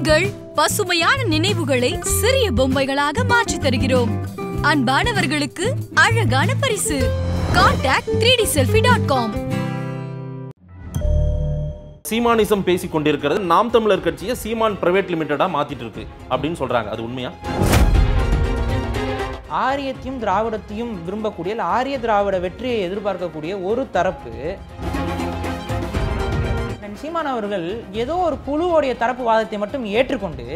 உங்கள் பசுமையான நினைவுகளை சிறிய பொம்மைகளாக மாற்றி தருகிறோம் அன்பானவர்களுக்கு அழகான பரிசு சீமானிசம் பேசிக் கொண்டிருக்கிறது நாம் தமிழர் கட்சியை சீமான் பிரைவேட் லிமிடெடா மாத்திட்டு இருக்கு அப்படின்னு சொல்றாங்க அது உண்மையா ஆரியத்தையும் திராவிடத்தையும் விரும்பக்கூடிய ஆரிய திராவிட வெற்றியை எதிர்பார்க்கக்கூடிய ஒரு தரப்பு சீமான் அவர்கள் ஏதோ ஒரு குழுவோடைய தரப்பு வாதத்தை மட்டும் ஏற்றுக்கொண்டு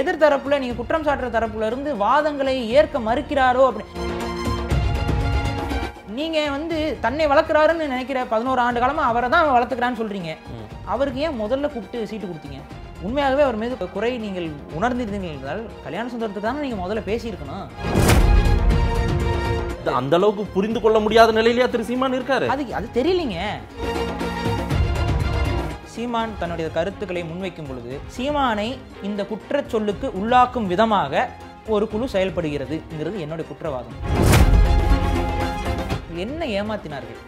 எதிர்த்தரப்புல நீங்க குற்றம் சாட்டுற தரப்புல இருந்து வாதங்களை ஏற்க மறுக்கிறாரோ அப்படின்னு நீங்க வந்து தன்னை வளர்க்கிறாருன்னு நினைக்கிற பதினோரு ஆண்டு காலமா அவரை தான் வளர்த்துக்கிறான்னு சொல்றீங்க அவருக்கு ஏன் முதல்ல கூப்பிட்டு சீட்டு கொடுத்தீங்க உண்மையாகவே அவர் மீது குறை நீங்கள் உணர்ந்திருந்தீர்கள் என்றால் கல்யாண சுந்தரத்தை தானே நீங்கள் முதல்ல பேசியிருக்கணும் அந்த அளவுக்கு புரிந்து கொள்ள முடியாத நிலையிலேயே திரு சீமான் இருக்காரு அது அது தெரியலீங்க சீமான் தன்னுடைய கருத்துக்களை முன்வைக்கும் பொழுது சீமானை இந்த குற்றச்சொல்லுக்கு உள்ளாக்கும் விதமாக ஒரு குழு செயல்படுகிறது என்னுடைய குற்றவாதம் என்ன ஏமாத்தினார்கள்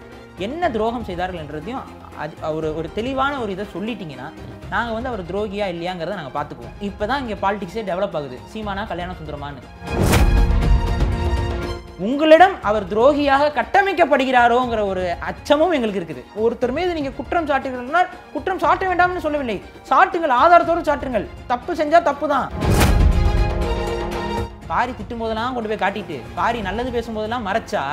என்ன துரோகம் செய்தார்கள் என்றதையும் அது ஒரு ஒரு தெளிவான ஒரு இதை சொல்லிட்டீங்கன்னா நாங்கள் வந்து அவர் துரோகியா இல்லையாங்கிறத நாங்கள் பார்த்துக்குவோம் இப்போ தான் இங்கே பாலிடிக்ஸே டெவலப் ஆகுது சீமானா கல்யாண சுந்தரமானு உங்களிடம் அவர் துரோகியாக கட்டமைக்கப்படுகிறாரோங்கிற ஒரு அச்சமும் எங்களுக்கு இருக்குது ஒருத்தர் மீது நீங்கள் குற்றம் சாட்டுகிறார் குற்றம் சாட்ட வேண்டாம்னு சொல்லவில்லை சாட்டுங்கள் ஆதாரத்தோடு சாட்டுங்கள் தப்பு செஞ்சால் தப்பு தான் பாரி திட்டும் போதெல்லாம் கொண்டு போய் காட்டிட்டு பாரி நல்லது பேசும் போதெல்லாம் மறைச்சா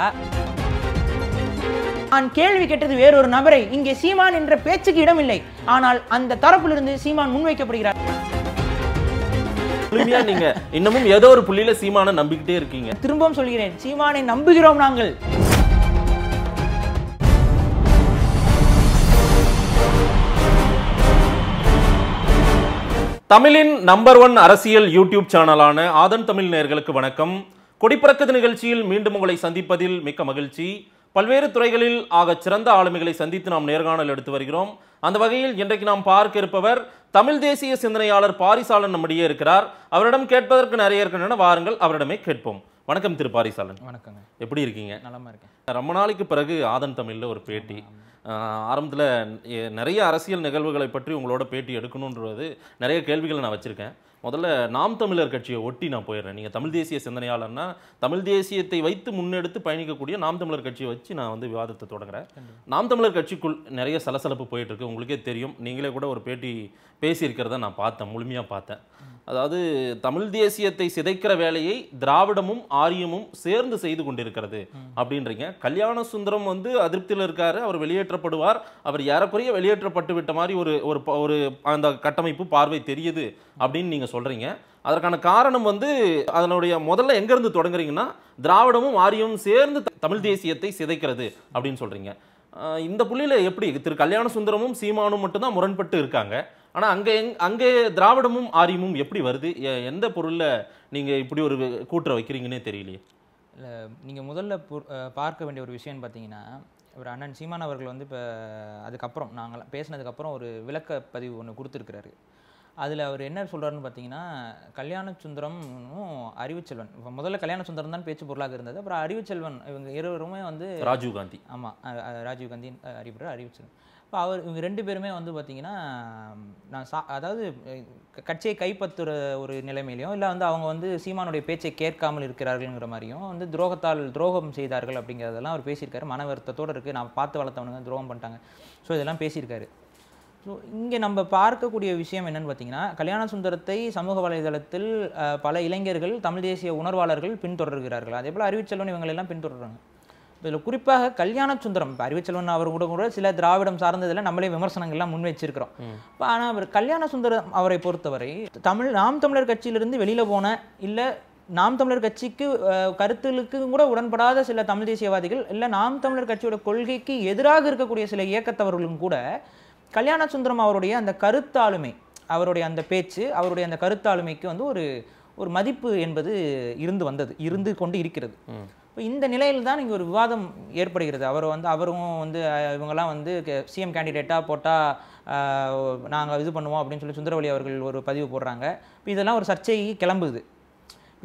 நான் கேள்வி கேட்டது வேறொரு நபரை இங்கே சீமான் என்ற பேச்சுக்கு இடமில்லை ஆனால் அந்த தரப்பிலிருந்து சீமான் முன்வைக்கப்படுகிறார் முழுமையா நீங்க இன்னமும் ஏதோ ஒரு புள்ளியில சீமான நம்பிக்கிட்டே இருக்கீங்க திரும்பவும் சொல்கிறேன் சீமானை நம்புகிறோம் நாங்கள் தமிழின் நம்பர் ஒன் அரசியல் யூடியூப் சேனலான ஆதன் தமிழ் நேர்களுக்கு வணக்கம் கொடிப்பிறக்கது நிகழ்ச்சியில் மீண்டும் உங்களை சந்திப்பதில் மிக்க மகிழ்ச்சி பல்வேறு துறைகளில் ஆக சிறந்த ஆளுமைகளை சந்தித்து நாம் நேர்காணல் எடுத்து வருகிறோம் அந்த வகையில் இன்றைக்கு நாம் பார்க்க இருப்பவர் தமிழ் தேசிய சிந்தனையாளர் பாரிசாலன் நம்முடையே இருக்கிறார் அவரிடம் கேட்பதற்கு நிறைய இருக்கின்றன வாருங்கள் அவரிடமே கேட்போம் வணக்கம் திரு பாரிசாலன் வணக்கம் எப்படி இருக்கீங்க நலமா இருக்கேன் ரொம்ப நாளைக்கு பிறகு ஆதன் தமிழில் ஒரு பேட்டி ஆரம்பத்தில் நிறைய அரசியல் நிகழ்வுகளை பற்றி உங்களோட பேட்டி எடுக்கணுன்றது நிறைய கேள்விகளை நான் வச்சுருக்கேன் முதல்ல நாம் தமிழர் கட்சியை ஒட்டி நான் போயிடுறேன் நீங்கள் தமிழ் தேசிய சிந்தனையாளர்னா தமிழ் தேசியத்தை வைத்து முன்னெடுத்து பயணிக்கக்கூடிய நாம் தமிழர் கட்சியை வச்சு நான் வந்து விவாதத்தை தொடங்குறேன் நாம் தமிழர் கட்சிக்குள் நிறைய சலசலப்பு போயிட்டுருக்கு உங்களுக்கே தெரியும் நீங்களே கூட ஒரு பேட்டி பேசியிருக்கிறத நான் பார்த்தேன் முழுமையாக பார்த்தேன் அதாவது தமிழ் தேசியத்தை சிதைக்கிற வேலையை திராவிடமும் ஆரியமும் சேர்ந்து செய்து கொண்டிருக்கிறது அப்படின்றீங்க கல்யாண சுந்தரம் வந்து அதிருப்தியில் இருக்காரு அவர் வெளியேற்றப்படுவார் அவர் ஏறக்குறைய வெளியேற்றப்பட்டு விட்ட மாதிரி ஒரு ஒரு ஒரு அந்த கட்டமைப்பு பார்வை தெரியுது அப்படின்னு நீங்கள் சொல்கிறீங்க அதற்கான காரணம் வந்து அதனுடைய முதல்ல எங்கேருந்து தொடங்குறீங்கன்னா திராவிடமும் ஆரியமும் சேர்ந்து தமிழ் தேசியத்தை சிதைக்கிறது அப்படின்னு சொல்கிறீங்க இந்த புள்ளியில் எப்படி திரு கல்யாண சுந்தரமும் சீமானும் மட்டும்தான் முரண்பட்டு இருக்காங்க ஆனால் அங்கே எங் அங்கே திராவிடமும் ஆரியமும் எப்படி வருது எந்த பொருளில் நீங்கள் இப்படி ஒரு கூட்டுற வைக்கிறீங்கன்னே தெரியலையே இல்லை நீங்கள் முதல்ல பார்க்க வேண்டிய ஒரு விஷயம்னு பார்த்தீங்கன்னா ஒரு அண்ணன் சீமான் அவர்கள் வந்து இப்போ அதுக்கப்புறம் நாங்கள் பேசினதுக்கப்புறம் ஒரு விளக்க பதிவு ஒன்று கொடுத்துருக்கிறாரு அதில் அவர் என்ன சொல்கிறாருன்னு பார்த்தீங்கன்னா கல்யாண சுந்தரமும் அறிவுச்செல்வன் இப்போ முதல்ல கல்யாண சுந்தரம் தான் பேச்சு பொருளாக இருந்தது அப்புறம் அறிவுச்செல்வன் இவங்க இருவருமே வந்து ராஜீவ் காந்தி ஆமாம் ராஜீவ் அறிவிப்பார் அறிவு அறிவுச்செல்வன் இப்போ அவர் இவங்க ரெண்டு பேருமே வந்து பார்த்தீங்கன்னா நான் சா அதாவது கட்சியை கைப்பற்றுற ஒரு நிலைமையிலையும் இல்லை வந்து அவங்க வந்து சீமானுடைய பேச்சை கேட்காமல் இருக்கிறார்கள்ங்கிற மாதிரியும் வந்து துரோகத்தால் துரோகம் செய்தார்கள் அப்படிங்கிறதெல்லாம் அவர் பேசியிருக்காரு மன வருத்தத்தோடு இருக்குது நான் பார்த்து வளர்த்தவனுங்க துரோகம் பண்ணிட்டாங்க ஸோ இதெல்லாம் பேசியிருக்காரு ஸோ இங்கே நம்ம பார்க்கக்கூடிய விஷயம் என்னென்னு பார்த்தீங்கன்னா கல்யாண சுந்தரத்தை சமூக வலைதளத்தில் பல இளைஞர்கள் தமிழ் தேசிய உணர்வாளர்கள் பின்தொடர்கிறார்கள் அதே போல் அறிவிச்செல்வன் இவங்களெல்லாம் பின்தொடர்றாங்க இதில் குறிப்பாக கல்யாண சுந்தரம் இப்போ அறிவச்செல்வன் அவர் கூட கூட சில திராவிடம் சார்ந்ததில் நம்மளே விமர்சனங்கள்லாம் முன்வைச்சிருக்கிறோம் இப்போ ஆனால் அவர் கல்யாண சுந்தரம் அவரை பொறுத்தவரை தமிழ் நாம் தமிழர் கட்சியிலிருந்து வெளியில் போன இல்லை நாம் தமிழர் கட்சிக்கு கருத்துகளுக்கு கூட உடன்படாத சில தமிழ் தேசியவாதிகள் இல்லை நாம் தமிழர் கட்சியோட கொள்கைக்கு எதிராக இருக்கக்கூடிய சில இயக்கத்தவர்களும் கூட கல்யாண சுந்தரம் அவருடைய அந்த கருத்தாளுமை அவருடைய அந்த பேச்சு அவருடைய அந்த கருத்தாளுமைக்கு வந்து ஒரு ஒரு மதிப்பு என்பது இருந்து வந்தது இருந்து கொண்டு இருக்கிறது இப்போ இந்த நிலையில் தான் இங்கே ஒரு விவாதம் ஏற்படுகிறது அவர் வந்து அவரும் வந்து இவங்கெல்லாம் வந்து சிஎம் கேண்டிடேட்டாக போட்டால் நாங்கள் இது பண்ணுவோம் அப்படின்னு சொல்லி சுந்தரவழி அவர்கள் ஒரு பதிவு போடுறாங்க இப்போ இதெல்லாம் ஒரு சர்ச்சை கிளம்புது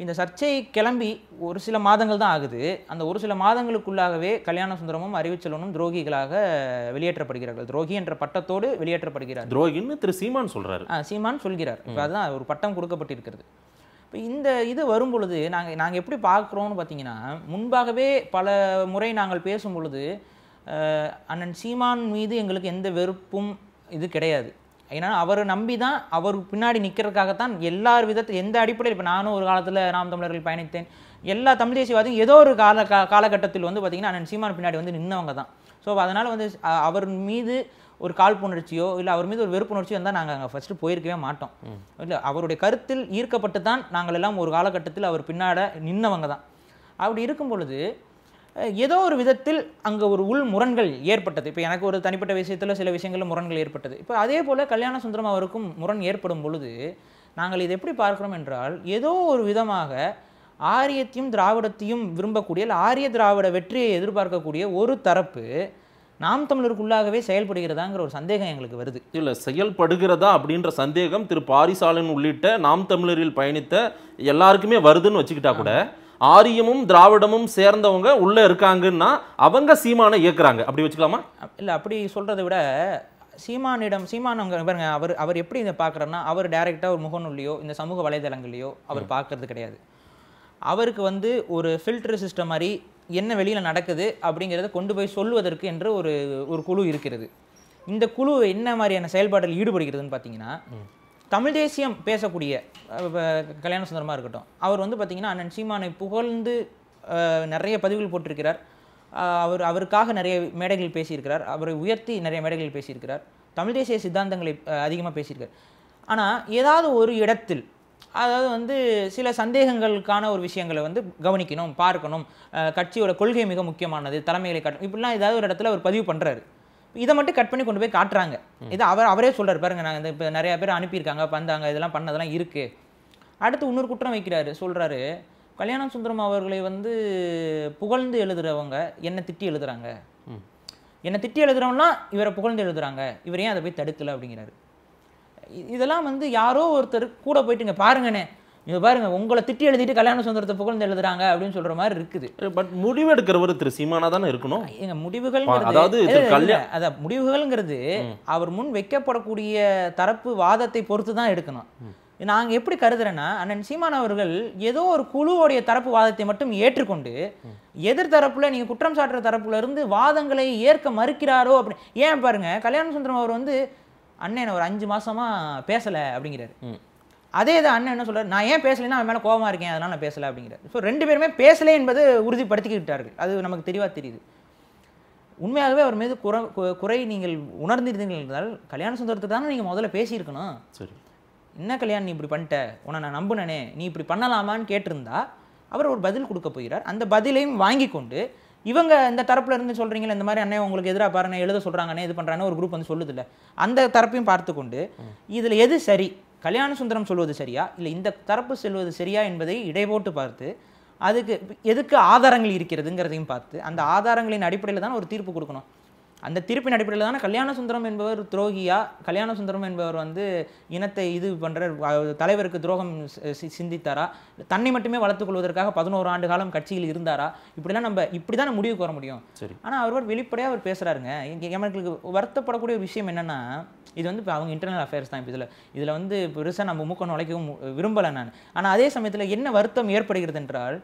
இந்த சர்ச்சை கிளம்பி ஒரு சில மாதங்கள் தான் ஆகுது அந்த ஒரு சில மாதங்களுக்குள்ளாகவே கல்யாண சுந்தரமும் அறிவுச்செல்வனும் துரோகிகளாக வெளியேற்றப்படுகிறார்கள் துரோகி என்ற பட்டத்தோடு வெளியேற்றப்படுகிறார் துரோகின்னு திரு சீமான் சொல்கிறார் சீமான் சொல்கிறார் இப்போ அதுதான் ஒரு பட்டம் கொடுக்கப்பட்டிருக்கிறது இப்போ இந்த இது வரும் பொழுது நாங்கள் நாங்கள் எப்படி பார்க்குறோம்னு பார்த்தீங்கன்னா முன்பாகவே பல முறை நாங்கள் பேசும் பொழுது அண்ணன் சீமான் மீது எங்களுக்கு எந்த வெறுப்பும் இது கிடையாது ஏன்னா அவரை நம்பி தான் அவர் பின்னாடி நிற்கிறதுக்காகத்தான் எல்லா விதத்தில் எந்த அடிப்படையில் இப்போ நானும் ஒரு காலத்தில் நாம் தமிழர்கள் பயணித்தேன் எல்லா தமிழ் தேசியவாதியும் ஏதோ ஒரு கால கா காலகட்டத்தில் வந்து பார்த்திங்கன்னா அண்ணன் சீமான் பின்னாடி வந்து நின்றவங்க தான் ஸோ அதனால் வந்து அவர் மீது ஒரு காழ்ப்புணர்ச்சியோ இல்லை அவர் மீது ஒரு வெறுப்புணர்ச்சியோ இருந்தால் நாங்கள் அங்கே ஃபஸ்ட்டு போயிருக்கவே மாட்டோம் இல்லை அவருடைய கருத்தில் ஈர்க்கப்பட்டு தான் நாங்கள் எல்லாம் ஒரு காலகட்டத்தில் அவர் பின்னாட நின்னவங்க தான் அப்படி இருக்கும் பொழுது ஏதோ ஒரு விதத்தில் அங்கே ஒரு உள் முரண்கள் ஏற்பட்டது இப்போ எனக்கு ஒரு தனிப்பட்ட விஷயத்தில் சில விஷயங்களில் முரண்கள் ஏற்பட்டது இப்போ அதே போல் கல்யாண சுந்தரம் அவருக்கும் முரண் ஏற்படும் பொழுது நாங்கள் இதை எப்படி பார்க்கிறோம் என்றால் ஏதோ ஒரு விதமாக ஆரியத்தையும் திராவிடத்தையும் விரும்பக்கூடிய ஆரிய திராவிட வெற்றியை எதிர்பார்க்கக்கூடிய ஒரு தரப்பு நாம் தமிழருக்குள்ளாகவே செயல்படுகிறதாங்கிற ஒரு சந்தேகம் எங்களுக்கு வருது இல்லை செயல்படுகிறதா அப்படின்ற சந்தேகம் திரு பாரிசாலன் உள்ளிட்ட நாம் தமிழரில் பயணித்த எல்லாருக்குமே வருதுன்னு வச்சுக்கிட்டா கூட ஆரியமும் திராவிடமும் சேர்ந்தவங்க உள்ளே இருக்காங்கன்னா அவங்க சீமானை இயக்குறாங்க அப்படி வச்சுக்கலாமா இல்லை அப்படி சொல்கிறத விட சீமானிடம் சீமான் பாருங்க அவர் அவர் எப்படி இதை பார்க்குறன்னா அவர் டைரெக்டாக ஒரு முகநூல்லையோ இந்த சமூக வலைதளங்கள்லையோ அவர் பார்க்கறது கிடையாது அவருக்கு வந்து ஒரு ஃபில்டர் சிஸ்டம் மாதிரி என்ன வெளியில் நடக்குது அப்படிங்கிறத கொண்டு போய் சொல்வதற்கு என்று ஒரு ஒரு குழு இருக்கிறது இந்த குழு என்ன மாதிரியான செயல்பாட்டில் ஈடுபடுகிறதுன்னு பார்த்தீங்கன்னா தமிழ் தேசியம் பேசக்கூடிய கல்யாண சுந்தரமாக இருக்கட்டும் அவர் வந்து பார்த்திங்கன்னா அண்ணன் சீமானை புகழ்ந்து நிறைய பதிவுகள் போட்டிருக்கிறார் அவர் அவருக்காக நிறைய மேடைகள் பேசியிருக்கிறார் அவரை உயர்த்தி நிறைய மேடைகள் பேசியிருக்கிறார் தமிழ் தேசிய சித்தாந்தங்களை அதிகமாக பேசியிருக்கார் ஆனால் ஏதாவது ஒரு இடத்தில் அதாவது வந்து சில சந்தேகங்களுக்கான ஒரு விஷயங்களை வந்து கவனிக்கணும் பார்க்கணும் கட்சியோட கொள்கை மிக முக்கியமானது தலைமைகளை கட்டணும் இப்படிலாம் ஏதாவது ஒரு இடத்துல அவர் பதிவு பண்ணுறாரு இதை மட்டும் கட் பண்ணி கொண்டு போய் காட்டுறாங்க இதை அவர் அவரே சொல்கிறார் பாருங்கள் நாங்கள் இந்த இப்போ நிறையா பேர் அனுப்பியிருக்காங்க வந்தாங்க இதெல்லாம் பண்ணதெல்லாம் இருக்குது அடுத்து இன்னொரு குற்றம் வைக்கிறாரு சொல்கிறாரு கல்யாண சுந்தரம் அவர்களை வந்து புகழ்ந்து எழுதுகிறவங்க என்னை திட்டி எழுதுகிறாங்க என்னை திட்டி எழுதுகிறவங்களாம் இவரை புகழ்ந்து எழுதுகிறாங்க இவரையும் அதை போய் தடுக்கலை அப்படிங்கிறாரு இதெல்லாம் வந்து யாரோ ஒருத்தர் கூட போயிட்டு இங்கே பாருங்கண்ணே இது பாருங்க உங்களை திட்டி எழுதிட்டு கல்யாண சுந்தரத்தை புகழ்ந்து எழுதுறாங்க அப்படின்னு சொல்ற மாதிரி இருக்குது பட் முடிவு எடுக்கிறவர் திரு சீமானா தானே இருக்கணும் எங்க முடிவுகள் அதாவது அத முடிவுகள்ங்கிறது அவர் முன் வைக்கப்படக்கூடிய தரப்பு வாதத்தை பொறுத்து தான் எடுக்கணும் நாங்க எப்படி கருதுறேன்னா அண்ணன் சீமான அவர்கள் ஏதோ ஒரு குழுவோடைய தரப்பு வாதத்தை மட்டும் ஏற்றுக்கொண்டு எதிர்த்தரப்பில் நீங்க குற்றம் சாட்டுற தரப்புல இருந்து வாதங்களை ஏற்க மறுக்கிறாரோ அப்படின்னு ஏன் பாருங்க கல்யாண சுந்தரம் அவர் வந்து அண்ணன் ஒரு அஞ்சு மாதமாக பேசலை அப்படிங்கிறாரு அதே இது அண்ணன் என்ன சொல்கிறார் நான் ஏன் பேசலைன்னா அவன் மேலே கோபமாக இருக்கேன் அதனால் நான் பேசலை அப்படிங்கிறார் ஸோ ரெண்டு பேருமே பேசலை என்பது உறுதிப்படுத்திக்கிட்டார்கள் அது நமக்கு தெளிவாக தெரியுது உண்மையாகவே அவர் மீது குறை குறை நீங்கள் உணர்ந்திருந்தீர்கள் என்றால் கல்யாண சுந்தரத்தை தானே நீங்கள் முதல்ல பேசியிருக்கணும் சரி என்ன கல்யாணம் நீ இப்படி பண்ணிட்ட உன்னை நான் நம்புனனே நீ இப்படி பண்ணலாமான்னு கேட்டிருந்தா அவர் ஒரு பதில் கொடுக்க போகிறார் அந்த பதிலையும் வாங்கி கொண்டு இவங்க இந்த தரப்பில் இருந்து சொல்கிறீங்களா இந்த மாதிரி அண்ணன் உங்களுக்கு எதிராக பாருங்க எழுத சொல்கிறாங்கண்ணே இது பண்ணுறாங்கன்னு ஒரு குரூப் வந்து சொல்லுதில்ல அந்த தரப்பையும் பார்த்துக்கொண்டு இதில் எது சரி கல்யாண சுந்தரம் சொல்வது சரியா இல்லை இந்த தரப்பு செல்வது சரியா என்பதை இடைபோட்டு பார்த்து அதுக்கு எதுக்கு ஆதாரங்கள் இருக்கிறதுங்கிறதையும் பார்த்து அந்த ஆதாரங்களின் அடிப்படையில் தான் ஒரு தீர்ப்பு கொடுக்கணும் அந்த தீர்ப்பின் அடிப்படையில் தானே கல்யாண சுந்தரம் என்பவர் துரோகியா கல்யாண சுந்தரம் என்பவர் வந்து இனத்தை இது பண்ணுற தலைவருக்கு துரோகம் சிந்தித்தாரா தன்னை மட்டுமே வளர்த்துக்கொள்வதற்காக பதினோரு ஆண்டு காலம் கட்சியில் இருந்தாரா இப்படிலாம் நம்ம இப்படி தான் முடிவுக்கு வர முடியும் சரி ஆனால் அவர் வெளிப்படையாக அவர் பேசுகிறாருங்க எங்களுக்கு வருத்தப்படக்கூடிய ஒரு விஷயம் என்னென்னா இது வந்து இப்போ அவங்க இன்டர்னல் அஃபேர்ஸ் தான் இப்போ இதில் இதில் வந்து பெருசாக நம்ம மூக்கம் நுழைக்கவும் விரும்பலை நான் ஆனால் அதே சமயத்தில் என்ன வருத்தம் ஏற்படுகிறது என்றால்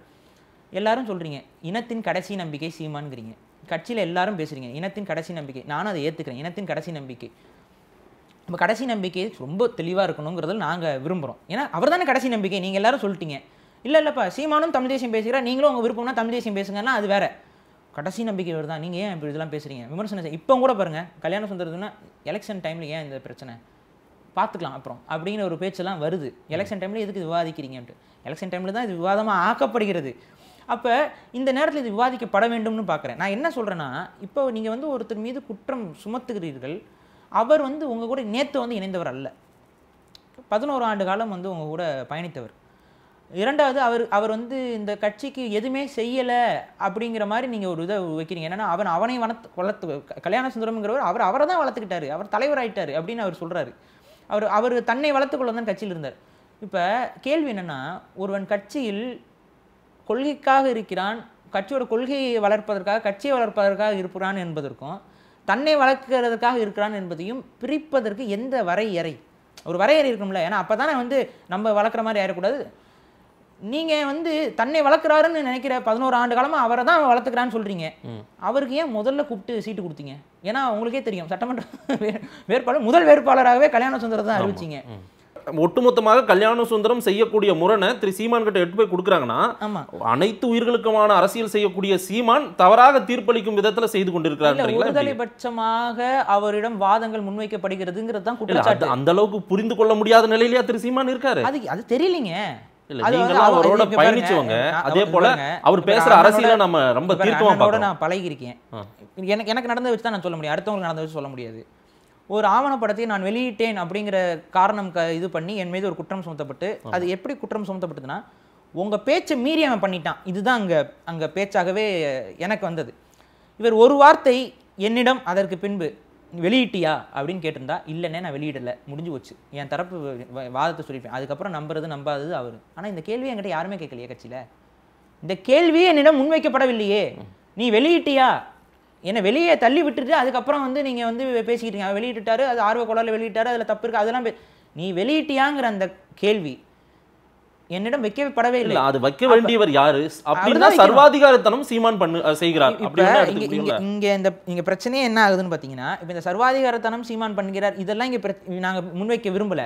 எல்லாரும் சொல்கிறீங்க இனத்தின் கடைசி நம்பிக்கை சீமானுங்கிறீங்க கட்சியில் எல்லாரும் பேசுகிறீங்க இனத்தின் கடைசி நம்பிக்கை நானும் அதை ஏற்றுக்கிறேன் இனத்தின் கடைசி நம்பிக்கை நம்ம கடைசி நம்பிக்கை ரொம்ப தெளிவாக இருக்கணுங்கிறது நாங்கள் விரும்புகிறோம் ஏன்னா அவர் தானே கடைசி நம்பிக்கை நீங்கள் எல்லாரும் சொல்லிட்டீங்க இல்லை இல்லைப்பா சீமானும் தமிழ் தேசியம் பேசுகிறா நீங்களும் உங்கள் விருப்பம்னா தமிழ் தேசியம் பேசுங்கன்னா அது வேறு கடைசி நம்பிக்கை தான் நீங்கள் ஏன் இப்படி இதெல்லாம் பேசுகிறீங்க விமர்சனம் இப்போ கூட பாருங்கள் கல்யாணம் சுந்தரதுன்னா எலெக்ஷன் டைமில் ஏன் இந்த பிரச்சனை பார்த்துக்கலாம் அப்புறம் அப்படிங்கிற ஒரு பேச்செல்லாம் வருது எலெக்ஷன் டைமில் எதுக்கு விவாதிக்கிறீங்கன்ட்டு எலெக்ஷன் டைமில் தான் இது விவாதமாக ஆக்கப்படுகிறது அப்போ இந்த நேரத்தில் இது விவாதிக்கப்பட வேண்டும்னு பார்க்குறேன் நான் என்ன சொல்கிறேன்னா இப்போ நீங்கள் வந்து ஒருத்தர் மீது குற்றம் சுமத்துகிறீர்கள் அவர் வந்து உங்கள் கூட நேற்று வந்து இணைந்தவர் அல்ல பதினோரு ஆண்டு காலம் வந்து உங்கள் கூட பயணித்தவர் இரண்டாவது அவர் அவர் வந்து இந்த கட்சிக்கு எதுவுமே செய்யலை அப்படிங்கிற மாதிரி நீங்கள் ஒரு இதை வைக்கிறீங்க என்னென்னா அவன் அவனை வளர்த்து வளர்த்து கல்யாண சுந்தரம்ங்கிறவர் அவர் அவரை தான் வளர்த்துக்கிட்டாரு அவர் தலைவராயிட்டார் அப்படின்னு அவர் சொல்கிறாரு அவர் அவர் தன்னை வளர்த்துக்கொள்ள தான் கட்சியில் இருந்தார் இப்போ கேள்வி என்னென்னா ஒருவன் கட்சியில் கொள்கைக்காக இருக்கிறான் கட்சியோட கொள்கையை வளர்ப்பதற்காக கட்சியை வளர்ப்பதற்காக இருக்கிறான் என்பதற்கும் தன்னை வளர்க்கிறதுக்காக இருக்கிறான் என்பதையும் பிரிப்பதற்கு எந்த வரையறை ஒரு வரையறை இருக்கும்ல ஏன்னா அப்போ தானே வந்து நம்ம வளர்க்குற மாதிரி ஆயிடக்கூடாது நீங்கள் வந்து தன்னை வளர்க்குறாருன்னு நினைக்கிற பதினோரு ஆண்டு காலமாக அவரை தான் வளர்த்துக்கிறான்னு சொல்கிறீங்க அவருக்கு ஏன் முதல்ல கூப்பிட்டு சீட்டு கொடுத்தீங்க ஏன்னா உங்களுக்கே தெரியும் சட்டமன்ற வேட்பாளர் முதல் வேட்பாளராகவே கல்யாண சுந்தரத்தை தான் அறிவிச்சிங்க ஒட்டுமொத்தமாக கல்யாண சுந்தரம் செய்யக்கூடிய முரணை திரு சீமான் கிட்ட எட்டு போய் கொடுக்குறாங்கன்னா அனைத்து உயிர்களுக்குமான அரசியல் செய்யக்கூடிய சீமான் தவறாக தீர்ப்பளிக்கும் விதத்துல செய்து கொண்டிருக்கிறார் பட்சமாக அவரிடம் வாதங்கள் முன்வைக்கப்படுகிறதுங்கிறது குற்றச்சாட்டு அந்த அளவுக்கு புரிந்து கொள்ள முடியாத நிலையிலேயே திரு சீமான் இருக்காரு அது அது தெரியலீங்க அதே போல அவர் பேசுற அரசியல நம்ம ரொம்ப நான் பழகி இருக்கேன் எனக்கு எனக்கு நடந்த வச்சு நான் சொல்ல முடியும் அடுத்தவங்களுக்கு நடந்த வச்சு சொல்ல முடியாது ஒரு ஆவணப்படத்தை நான் வெளியிட்டேன் அப்படிங்கிற காரணம் க இது பண்ணி என் மீது ஒரு குற்றம் சுமத்தப்பட்டு அது எப்படி குற்றம் சுமத்தப்பட்டதுன்னா உங்கள் பேச்சை மீறி அவன் பண்ணிட்டான் இதுதான் அங்கே அங்கே பேச்சாகவே எனக்கு வந்தது இவர் ஒரு வார்த்தை என்னிடம் அதற்கு பின்பு வெளியிட்டியா அப்படின்னு கேட்டிருந்தா இல்லைன்னே நான் வெளியிடலை முடிஞ்சு போச்சு என் தரப்பு வாதத்தை சொல்லியிருப்பேன் அதுக்கப்புறம் நம்புறது நம்பாதது அவர் ஆனால் இந்த கேள்வி என்கிட்ட யாருமே கேட்கலையே கட்சியில் இந்த கேள்வியே என்னிடம் முன்வைக்கப்படவில்லையே நீ வெளியிட்டியா என்னை வெளியே தள்ளி விட்டுட்டு அதுக்கப்புறம் வந்து நீங்கள் வந்து பேசிக்கிட்டீங்க வெளியிட்டுட்டாரு அது ஆர்வ கோளாறு வெளியிட்டாரு அதில் தப்பு இருக்குது அதெல்லாம் நீ வெளியிட்டியாங்கிற அந்த கேள்வி என்னிடம் வைக்கப்படவே இல்லை அது வைக்க வேண்டியவர் யாரு அப்படின்னா சர்வாதிகாரத்தனம் சீமான் பண்ணு செய்கிறார் இங்க இந்த இங்க பிரச்சனையே என்ன ஆகுதுன்னு பாத்தீங்கன்னா இப்ப இந்த சர்வாதிகாரத்தனம் சீமான் பண்ணுகிறார் இதெல்லாம் இங்க நாங்க முன்வைக்க விரும்பல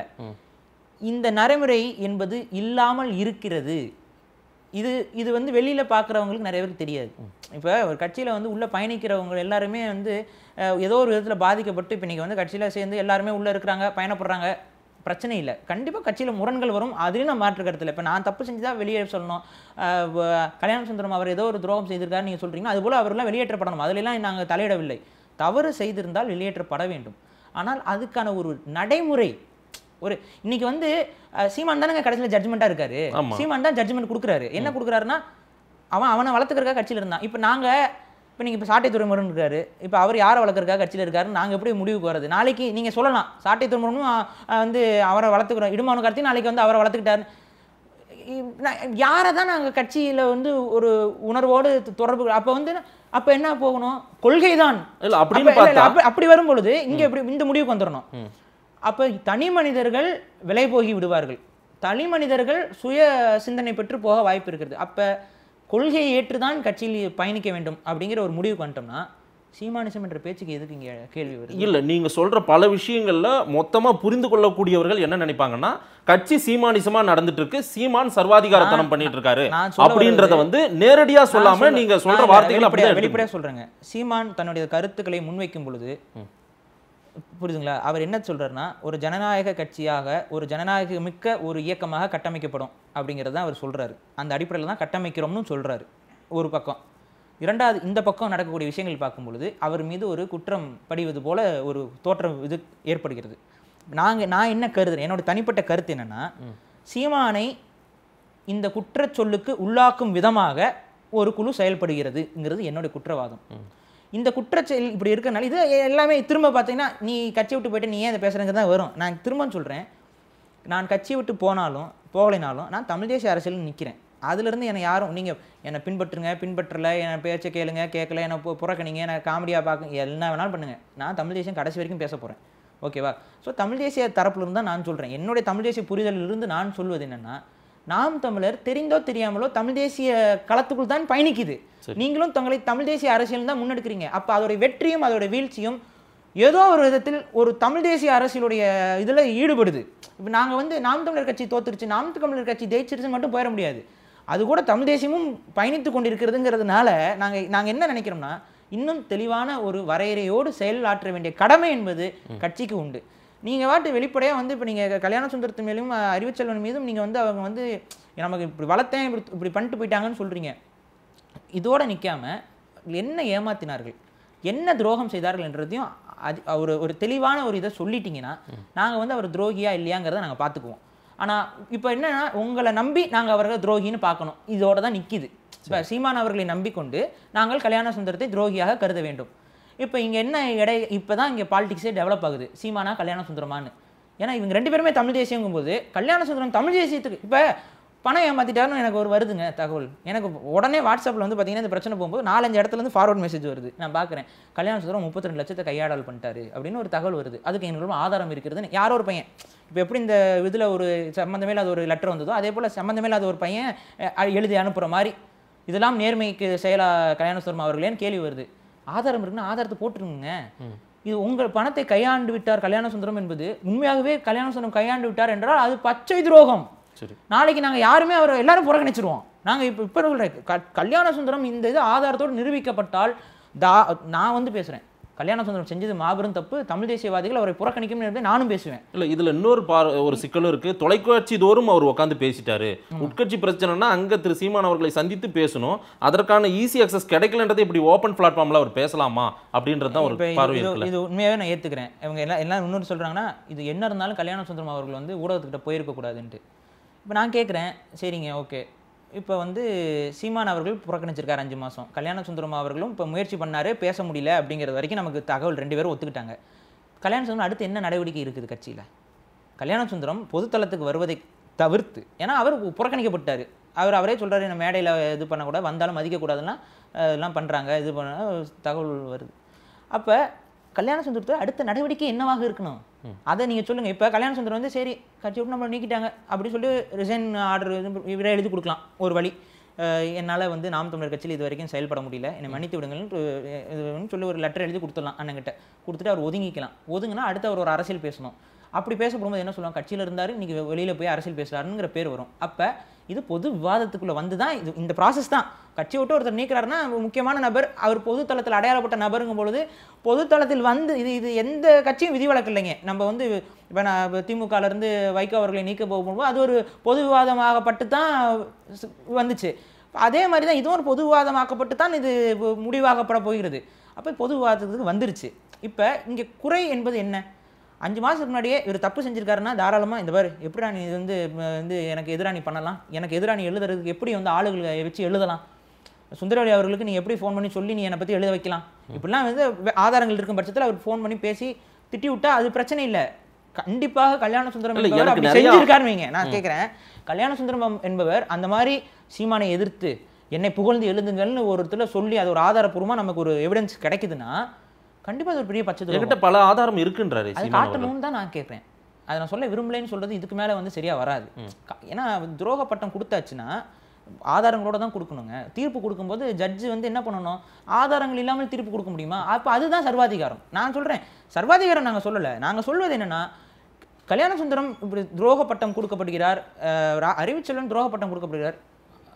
இந்த நடைமுறை என்பது இல்லாமல் இருக்கிறது இது இது வந்து வெளியில் பார்க்குறவங்களுக்கு நிறைய பேருக்கு தெரியாது இப்போ ஒரு கட்சியில் வந்து உள்ளே பயணிக்கிறவங்க எல்லாருமே வந்து ஏதோ ஒரு விதத்தில் பாதிக்கப்பட்டு இப்போ இன்றைக்கி வந்து கட்சியில் சேர்ந்து எல்லாருமே உள்ளே இருக்கிறாங்க பயணப்படுறாங்க பிரச்சனை இல்லை கண்டிப்பாக கட்சியில் முரண்கள் வரும் அதுலேயும் நான் மாற்று கருத்தில் இப்போ நான் தப்பு செஞ்சு தான் வெளியே சொல்லணும் கல்யாண சுந்தரம் அவர் ஏதோ ஒரு துரோகம் செய்திருக்காரு நீங்கள் சொல்கிறீங்க அதுபோல் அவரெல்லாம் வெளியேற்றப்படணும் அதிலெல்லாம் நாங்கள் தலையிடவில்லை தவறு செய்திருந்தால் வெளியேற்றப்பட வேண்டும் ஆனால் அதுக்கான ஒரு நடைமுறை ஒரு இன்னைக்கு வந்து சீமான் தானே கடைசியில் ஜட்மெண்ட்டாக இருக்காரு சீமான் தான் ஜட்மெண்ட் கொடுக்குறாரு என்ன கொடுக்குறாருன்னா அவன் அவனை வளர்த்துக்கிறக்கா கட்சியில் இருந்தான் இப்போ நாங்கள் இப்போ நீங்கள் இப்போ சாட்டை துறைமுருகன் இருக்காரு இப்போ அவர் யாரை வளர்க்குறக்கா கட்சியில் இருக்காரு நாங்கள் எப்படி முடிவுக்கு போகிறது நாளைக்கு நீங்கள் சொல்லலாம் சாட்டை துறைமுருகனும் வந்து அவரை வளர்த்துக்கிறோம் இடுமானு கடத்தி நாளைக்கு வந்து அவரை வளர்த்துக்கிட்டாரு யாரை தான் நாங்கள் கட்சியில் வந்து ஒரு உணர்வோடு தொடர்பு அப்போ வந்து அப்போ என்ன போகணும் கொள்கை தான் அப்படி அப்படி வரும்பொழுது இங்கே எப்படி இந்த முடிவுக்கு வந்துடணும் அப்போ தனி மனிதர்கள் விலை போகி விடுவார்கள் தனி மனிதர்கள் சுய சிந்தனை பெற்று போக வாய்ப்பு இருக்கிறது அப்போ கொள்கையை ஏற்றுதான் கட்சியில் பயணிக்க வேண்டும் அப்படிங்கிற ஒரு முடிவு பண்ணிட்டோம்னா சீமானிசம் என்ற பேச்சுக்கு எதுக்கு இங்கே கேள்வி வருது இல்லை நீங்கள் சொல்கிற பல விஷயங்களில் மொத்தமாக புரிந்து கொள்ளக்கூடியவர்கள் என்ன நினைப்பாங்கன்னா கட்சி சீமானிசமாக நடந்துட்டு இருக்கு சீமான் சர்வாதிகாரத்தனம் பண்ணிட்டு இருக்காரு அப்படின்றத வந்து நேரடியாக சொல்லாமல் நீங்கள் சொல்கிற வார்த்தைகள் அப்படியே வெளிப்படையாக சொல்கிறேங்க சீமான் தன்னுடைய கருத்துக்களை முன்வைக்கும் பொழுது புரியுதுங்களா அவர் என்ன சொல்கிறாருன்னா ஒரு ஜனநாயக கட்சியாக ஒரு ஜனநாயக மிக்க ஒரு இயக்கமாக கட்டமைக்கப்படும் அப்படிங்கிறது தான் அவர் சொல்கிறாரு அந்த அடிப்படையில் தான் கட்டமைக்கிறோம்னு சொல்கிறாரு ஒரு பக்கம் இரண்டாவது இந்த பக்கம் நடக்கக்கூடிய விஷயங்கள் பார்க்கும்பொழுது அவர் மீது ஒரு குற்றம் படிவது போல ஒரு தோற்றம் இது ஏற்படுகிறது நாங்கள் நான் என்ன கருதுறேன் என்னோட தனிப்பட்ட கருத்து என்னென்னா சீமானை இந்த குற்றச்சொல்லுக்கு உள்ளாக்கும் விதமாக ஒரு குழு செயல்படுகிறதுங்கிறது என்னுடைய குற்றவாதம் இந்த குற்றச்செயல் இப்படி இருக்கனால இது எல்லாமே திரும்ப பார்த்தீங்கன்னா நீ கட்சி விட்டு போயிட்டு நீ ஏன் இதை பேசுகிறங்க தான் வரும் நான் திரும்ப சொல்கிறேன் நான் கட்சி விட்டு போனாலும் போகலைனாலும் நான் தமிழ் தேசிய அரசியல் நிற்கிறேன் அதுலேருந்து என்னை யாரும் நீங்கள் என்னை பின்பற்றுங்க பின்பற்றலை என்னை பேச்சை கேளுங்க கேட்கல என்னை புறக்கணிங்க என்னை காமெடியாக பார்க்க என்ன வேணாலும் பண்ணுங்கள் நான் தமிழ் தேசியம் கடைசி வரைக்கும் பேச போகிறேன் ஓகேவா ஸோ தமிழ் தேசிய தரப்புலேருந்து தான் நான் சொல்கிறேன் என்னுடைய தமிழ் தேசிய புரிதலிலிருந்து நான் சொல்வது என்னென்னா நாம் தமிழர் தெரிந்தோ தெரியாமலோ தமிழ் தேசிய களத்துக்குள் தான் பயணிக்குது நீங்களும் தங்களை தமிழ் தேசிய அரசியல் தான் முன்னெடுக்கிறீங்க அப்போ அதோடைய வெற்றியும் அதோட வீழ்ச்சியும் ஏதோ ஒரு விதத்தில் ஒரு தமிழ் தேசிய அரசியலுடைய இதில் ஈடுபடுது இப்போ நாங்கள் வந்து நாம் தமிழர் கட்சி தோத்துருச்சு நாம் தமிழர் கட்சி ஜெயிச்சிருச்சுன்னு மட்டும் போயிட முடியாது அது கூட தமிழ் தேசியமும் பயணித்து கொண்டிருக்கிறதுங்கிறதுனால நாங்கள் நாங்கள் என்ன நினைக்கிறோம்னா இன்னும் தெளிவான ஒரு வரையறையோடு செயலாற்ற வேண்டிய கடமை என்பது கட்சிக்கு உண்டு நீங்கள் வாட்டு வெளிப்படையாக வந்து இப்போ நீங்கள் கல்யாண சுந்தரத்து மேலும் அறிவுச்செல்வன் மீதும் நீங்கள் வந்து அவங்க வந்து நமக்கு இப்படி வளர்த்தேன் இப்படி இப்படி பண்ணிட்டு போயிட்டாங்கன்னு சொல்கிறீங்க இதோடு நிற்காமல் என்ன ஏமாத்தினார்கள் என்ன துரோகம் செய்தார்கள் என்றதையும் அது ஒரு ஒரு தெளிவான ஒரு இதை சொல்லிட்டீங்கன்னா நாங்கள் வந்து அவர் துரோகியா இல்லையாங்கிறத நாங்கள் பார்த்துக்குவோம் ஆனால் இப்போ என்னென்னா உங்களை நம்பி நாங்கள் அவர்களை துரோகின்னு பார்க்கணும் இதோட தான் நிற்கிது இப்போ சீமான் அவர்களை நம்பிக்கொண்டு நாங்கள் கல்யாண சுந்தரத்தை துரோகியாக கருத வேண்டும் இப்போ இங்கே என்ன இடை இப்போ தான் இங்கே பாலிடிக்ஸே டெவலப் ஆகுது சீமானா கல்யாண சுந்தரமானு ஏன்னா இவங்க ரெண்டு பேருமே தமிழ் தேசியங்கும் போது கல்யாண சுந்தரம் தமிழ் தேசியத்துக்கு இப்போ பணம் ஏமாற்றிட்டாருன்னு எனக்கு ஒரு வருதுங்க தகவல் எனக்கு உடனே வாட்ஸ்அப்பில் வந்து பார்த்தீங்கன்னா இந்த பிரச்சனை போகும்போது நாலஞ்சு இடத்துலேருந்து ஃபார்வர்ட் மெசேஜ் வருது நான் பார்க்குறேன் கல்யாண சுந்தரம் முப்பத்தி ரெண்டு லட்சத்தை கையாடல் பண்ணிட்டாரு அப்படின்னு ஒரு தகவல் வருது அதுக்கு எங்களுக்கு ஆதாரம் இருக்கிறதுன்னு யாரோ ஒரு பையன் இப்போ எப்படி இந்த இதில் ஒரு சம்மந்தமே இல்லாத ஒரு லெட்டர் வந்ததோ அதே போல் சம்மந்தமே இல்லாத ஒரு பையன் எழுதி அனுப்புகிற மாதிரி இதெல்லாம் நேர்மைக்கு செயலா கல்யாண சுந்தரம் அவர்களேன்னு கேள்வி வருது ஆதாரம் இருக்குன்னா ஆதாரத்தை போட்டுருங்க இது உங்கள் பணத்தை கையாண்டு விட்டார் கல்யாண சுந்தரம் என்பது உண்மையாகவே கல்யாண சுந்தரம் கையாண்டு விட்டார் என்றால் அது பச்சை துரோகம் நாளைக்கு நாங்கள் யாருமே அவரை எல்லாரும் புறக்கணிச்சிருவோம் நாங்கள் இப்போ இப்போ சொல்கிறேன் கல்யாண சுந்தரம் இந்த இது ஆதாரத்தோடு நிரூபிக்கப்பட்டால் தா நான் வந்து பேசுகிறேன் கல்யாண சுந்தரம் செஞ்சது மாபெரும் தப்பு தமிழ் தேசியவாதிகள் அவரை புறக்கணிக்கும் நானும் பேசுவேன் இல்லை இதில் இன்னொரு பா ஒரு சிக்கலும் இருக்குது தொலைக்காட்சி தோறும் அவர் உட்காந்து பேசிட்டாரு உட்கட்சி பிரச்சனைனா அங்கே திரு சீமான் அவர்களை சந்தித்து பேசணும் அதற்கான ஈஸி அக்சஸ் கிடைக்கலன்றதை இப்படி ஓப்பன் பிளாட்ஃபார்ம்ல அவர் பேசலாமா அப்படின்றத ஒரு பார்வை இது உண்மையாகவே நான் ஏத்துக்கிறேன் இவங்க எல்லாம் எல்லாம் இன்னொரு சொல்கிறாங்கன்னா இது என்ன இருந்தாலும் கல்யாண சுந்தரம் அவர்கள் வந்து ஊடகத்துக்கிட்ட கூடாதுன்ட்டு இப்போ நான் கேட்குறேன் சரிங்க ஓகே இப்போ வந்து சீமான் அவர்கள் புறக்கணிச்சிருக்கார் அஞ்சு மாதம் கல்யாண சுந்தரம் அவர்களும் இப்போ முயற்சி பண்ணார் பேச முடியல அப்படிங்கிறது வரைக்கும் நமக்கு தகவல் ரெண்டு பேரும் ஒத்துக்கிட்டாங்க கல்யாண சுந்தரம் அடுத்து என்ன நடவடிக்கை இருக்குது கட்சியில் கல்யாண சுந்தரம் பொதுத்தளத்துக்கு வருவதை தவிர்த்து ஏன்னா அவர் புறக்கணிக்கப்பட்டார் அவர் அவரே சொல்கிறாரு நம்ம மேடையில் இது பண்ணக்கூடாது வந்தாலும் மதிக்கக்கூடாதுன்னா இதெல்லாம் பண்ணுறாங்க இது பண்ண தகவல் வருது அப்போ கல்யாண சுந்தரத்தில் அடுத்த நடவடிக்கை என்னவாக இருக்கணும் அதை நீங்கள் சொல்லுங்கள் இப்போ கல்யாண சுந்தரம் வந்து சரி கட்சி விட்டு நம்மளை நீக்கிட்டாங்க அப்படின்னு சொல்லி ரிசைன் ஆர்டர் இவரை எழுதி கொடுக்கலாம் ஒரு வழி என்னால் வந்து நாம் தமிழர் கட்சியில் இது வரைக்கும் செயல்பட முடியல என்னை மன்னித்து விடுங்கள்னு சொல்லி ஒரு லெட்டர் எழுதி கொடுத்துடலாம் அண்ணங்கிட்ட கொடுத்துட்டு அவர் ஒதுங்கிக்கலாம் ஒதுங்கினா அடுத்து அவர் ஒரு அரசியல் பேசணும் அப்படி போகும்போது என்ன சொல்லுவாங்க கட்சியில் இருந்தார் இன்றைக்கி வெளியில் போய் அரசியல் பேசுகிறாருங்கிற பேர் வரும் அப்போ இது பொது விவாதத்துக்குள்ளே வந்து தான் இது இந்த ப்ராசஸ் தான் கட்சி விட்டு ஒருத்தர் நீக்கிறாருன்னா முக்கியமான நபர் அவர் பொது தளத்தில் அடையாளப்பட்ட நபருங்கும் பொழுது பொதுத்தளத்தில் வந்து இது இது எந்த கட்சியும் விதி வழக்கு இல்லைங்க நம்ம வந்து இப்போ நான் திமுகலேருந்து வைகோ அவர்களை நீக்க போகும்போது அது ஒரு பொது விவாதமாகப்பட்டு தான் வந்துச்சு அதே மாதிரி தான் இதுவும் ஒரு பொது விவாதமாக்கப்பட்டு தான் இது முடிவாகப்பட போகிறது அப்போ பொது விவாதத்துக்கு வந்துருச்சு இப்போ இங்கே குறை என்பது என்ன அஞ்சு மாதத்துக்கு முன்னாடியே இவர் தப்பு செஞ்சிருக்காருன்னா தாராளமாக இந்த பாரு எப்படி இது வந்து வந்து எனக்கு எதிராக நீ பண்ணலாம் எனக்கு எதிராக நீ எழுதுறதுக்கு எப்படி வந்து ஆளுகளை வச்சு எழுதலாம் சுந்தரவழி அவர்களுக்கு நீ எப்படி ஃபோன் பண்ணி சொல்லி நீ என்னை பற்றி எழுத வைக்கலாம் இப்படிலாம் வந்து ஆதாரங்கள் இருக்கும் பட்சத்தில் அவர் ஃபோன் பண்ணி பேசி திட்டி விட்டா அது பிரச்சனை இல்லை கண்டிப்பாக கல்யாண சுந்தரம் செஞ்சிருக்காருன்னு வைங்க நான் கேட்குறேன் கல்யாண சுந்தரம் என்பவர் அந்த மாதிரி சீமானை எதிர்த்து என்னை புகழ்ந்து எழுதுங்கள்னு ஒருத்தர் சொல்லி அது ஒரு ஆதாரப்பூர்வமாக நமக்கு ஒரு எவிடன்ஸ் கிடைக்குதுன்னா கண்டிப்பாக அது ஒரு பெரிய பச்சை துரோகம் பல ஆதாரம் இருக்குன்றாரு அது காட்டணும்னு தான் நான் கேட்பேன் அதை நான் சொல்ல விரும்பலைன்னு சொல்கிறது இதுக்கு மேலே வந்து சரியாக வராது ஏன்னா துரோக பட்டம் கொடுத்தாச்சுன்னா ஆதாரங்களோட தான் கொடுக்கணுங்க தீர்ப்பு கொடுக்கும்போது ஜட்ஜு வந்து என்ன பண்ணணும் ஆதாரங்கள் இல்லாமல் தீர்ப்பு கொடுக்க முடியுமா அப்போ அதுதான் சர்வாதிகாரம் நான் சொல்கிறேன் சர்வாதிகாரம் நாங்கள் சொல்லலை நாங்கள் சொல்வது என்னென்னா கல்யாண சுந்தரம் இப்படி துரோக பட்டம் கொடுக்கப்படுகிறார் அறிவிச்சலன் துரோக பட்டம் கொடுக்கப்படுகிறார்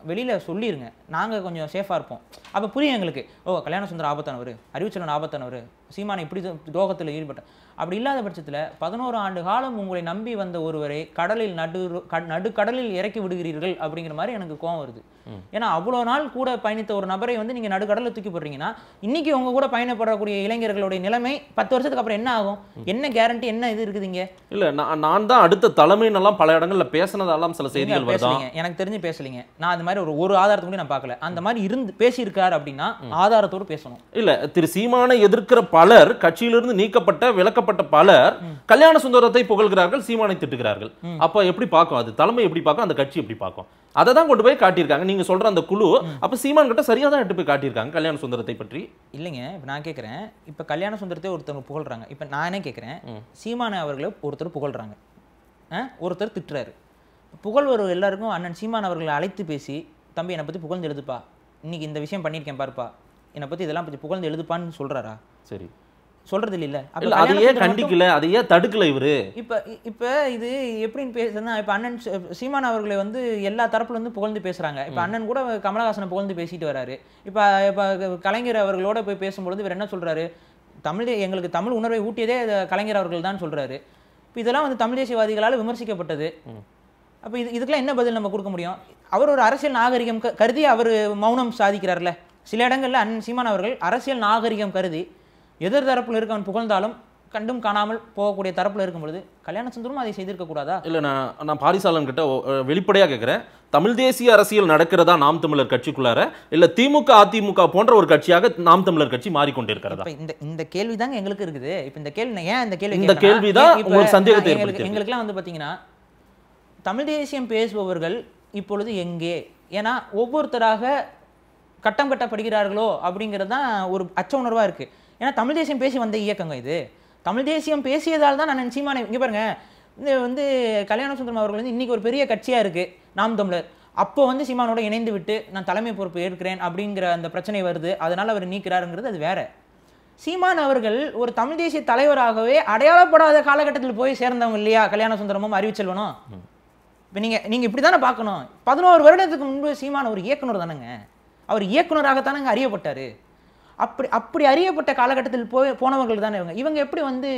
வெளியில் சொல்லிடுங்க நாங்கள் கொஞ்சம் சேஃபாக இருப்போம் அப்போ புரியும் எங்களுக்கு ஓ கல்யாண சுந்தரம் ஆபத்தானவர் அறிவுச்சலன் ஆபத்தானவர் சீமானை இப்படி துரோகத்தில் ஈடுபட்டேன் அப்படி இல்லாத பட்சத்தில் பதினோரு ஆண்டு காலம் உங்களை நம்பி வந்த ஒருவரை கடலில் நடு நடுக்கடலில் இறக்கி விடுகிறீர்கள் அப்படிங்கிற மாதிரி எனக்கு கோவம் வருது ஏன்னா அவ்வளோ நாள் கூட பயணித்த ஒரு நபரை வந்து நீங்கள் நடுக்கடலில் தூக்கி போடுறீங்கன்னா இன்னைக்கு உங்கள் கூட பயணப்படக்கூடிய இளைஞர்களுடைய நிலைமை பத்து வருஷத்துக்கு அப்புறம் என்ன ஆகும் என்ன கேரண்டி என்ன இது இருக்குதுங்க இல்லை நான் நான் தான் அடுத்த தலைமையினெல்லாம் பல இடங்களில் பேசினதெல்லாம் சில செய்திகள் வருதான் எனக்கு தெரிஞ்சு பேசலீங்க நான் அது மாதிரி ஒரு ஒரு ஆதாரத்தை நான் பார்க்கல அந்த மாதிரி இருந்து பேசியிருக்காரு அப்படின்னா ஆதாரத்தோடு பேசணும் இல்லை திரு சீமானை எதிர்க்கிற பலர் கட்சியிலிருந்து நீக்கப்பட்ட விளக்கப்பட்ட பலர் கல்யாண சுந்தரத்தை புகழ்கிறார்கள் சீமானை திட்டுகிறார்கள் அப்ப எப்படி பார்க்கும் அது தலைமை எப்படி பார்க்கும் அந்த கட்சி எப்படி பார்க்கும் அதை தான் கொண்டு போய் காட்டியிருக்காங்க நீங்க சொல்ற அந்த குழு அப்ப சீமான் கிட்ட சரியா தான் எடுத்து போய் காட்டியிருக்காங்க கல்யாண சுந்தரத்தை பற்றி இல்லைங்க இப்போ நான் கேட்குறேன் இப்போ கல்யாண சுந்தரத்தை ஒருத்தவங்க புகழ்றாங்க இப்போ நானே கேட்குறேன் சீமான அவர்களை ஒருத்தர் புகழ்றாங்க ஒருத்தர் திட்டுறாரு புகழ்வர் எல்லாருக்கும் அண்ணன் சீமான் அவர்களை அழைத்து பேசி தம்பி என்னை பற்றி புகழ்ந்து எழுதுப்பா இன்னைக்கு இந்த விஷயம் பண்ணியிருக்கேன் பாருப்பா என்னை பற்றி இதெல்லாம் பற்றி புகழ்ந்து எழுதுப்பான்னு சொல்கிறாரா சரி சொல்றது இல்ல அதையே கண்டிக்கல அதையே தடுக்கல இவர் இப்ப இப்ப இது எப்படின்னு பேசுனா இப்ப அண்ணன் சீமான் அவர்களை வந்து எல்லா தரப்புல வந்து புகழ்ந்து பேசுறாங்க இப்ப அண்ணன் கூட கமலஹாசனை புகழ்ந்து பேசிட்டு வராரு இப்ப இப்ப கலைஞர் அவர்களோட போய் பேசும்பொழுது இவர் என்ன சொல்றாரு தமிழ் எங்களுக்கு தமிழ் உணர்வை ஊட்டியதே கலைஞர் அவர்கள் தான் சொல்றாரு இப்போ இதெல்லாம் வந்து தமிழ் தேசியவாதிகளால் விமர்சிக்கப்பட்டது அப்போ இது இதுக்கெல்லாம் என்ன பதில் நம்ம கொடுக்க முடியும் அவர் ஒரு அரசியல் நாகரிகம் கருதி அவர் மௌனம் சாதிக்கிறார்ல சில இடங்களில் அன் சீமான் அவர்கள் அரசியல் நாகரிகம் கருதி எதிர் தரப்பில் அவன் புகழ்ந்தாலும் கண்டும் காணாமல் போகக்கூடிய தரப்பில் இருக்கும் பொழுது சுந்தரமும் அதை செய்திருக்கக்கூடாதா இல்லை நான் நான் பாரிசாலன் கிட்ட வெளிப்படையாக கேட்குறேன் தமிழ் தேசிய அரசியல் நடக்கிறதா நாம் தமிழர் கட்சிக்குள்ளார இல்லை திமுக அதிமுக போன்ற ஒரு கட்சியாக நாம் தமிழர் கட்சி மாறிக்கொண்டிருக்கிறதா இந்த இந்த கேள்வி தாங்க எங்களுக்கு இருக்குது இப்போ இந்த கேள்வி ஏன் இந்த கேள்வி இந்த கேள்வி தான் உங்களுக்கு சந்தேகத்தை எங்களுக்குலாம் வந்து பார்த்தீங்கன்னா தமிழ் தேசியம் பேசுபவர்கள் இப்பொழுது எங்கே ஏன்னா ஒவ்வொருத்தராக கட்டம் கட்டப்படுகிறார்களோ அப்படிங்கிறது தான் ஒரு அச்ச உணர்வாக இருக்குது ஏன்னா தமிழ் தேசியம் பேசி வந்த இயக்கங்க இது தமிழ் தேசியம் பேசியதால் தான் நான் சீமானை இங்கே பாருங்கள் இந்த வந்து கல்யாண சுந்தரம் அவர்கள் வந்து இன்றைக்கி ஒரு பெரிய கட்சியாக இருக்குது நாம் தமிழர் அப்போ வந்து சீமானோட இணைந்து விட்டு நான் தலைமை பொறுப்பு ஏற்கிறேன் அப்படிங்கிற அந்த பிரச்சனை வருது அதனால் அவர் நீக்கிறாருங்கிறது அது வேறு சீமான் அவர்கள் ஒரு தமிழ் தேசிய தலைவராகவே அடையாளப்படாத காலகட்டத்தில் போய் சேர்ந்தவங்க இல்லையா கல்யாண சுந்தரமும் அறிவிச்செல்வனும் இப்போ நீங்கள் நீங்கள் இப்படி தானே பார்க்கணும் பதினோரு வருடத்துக்கு முன்பு சீமான் ஒரு இயக்குனர் தானேங்க அவர் இயக்குனராகத்தானே அங்கே அறியப்பட்டார் அப்படி அப்படி அறியப்பட்ட காலகட்டத்தில் போய் போனவர்கள் தானே இவங்க இவங்க எப்படி வந்து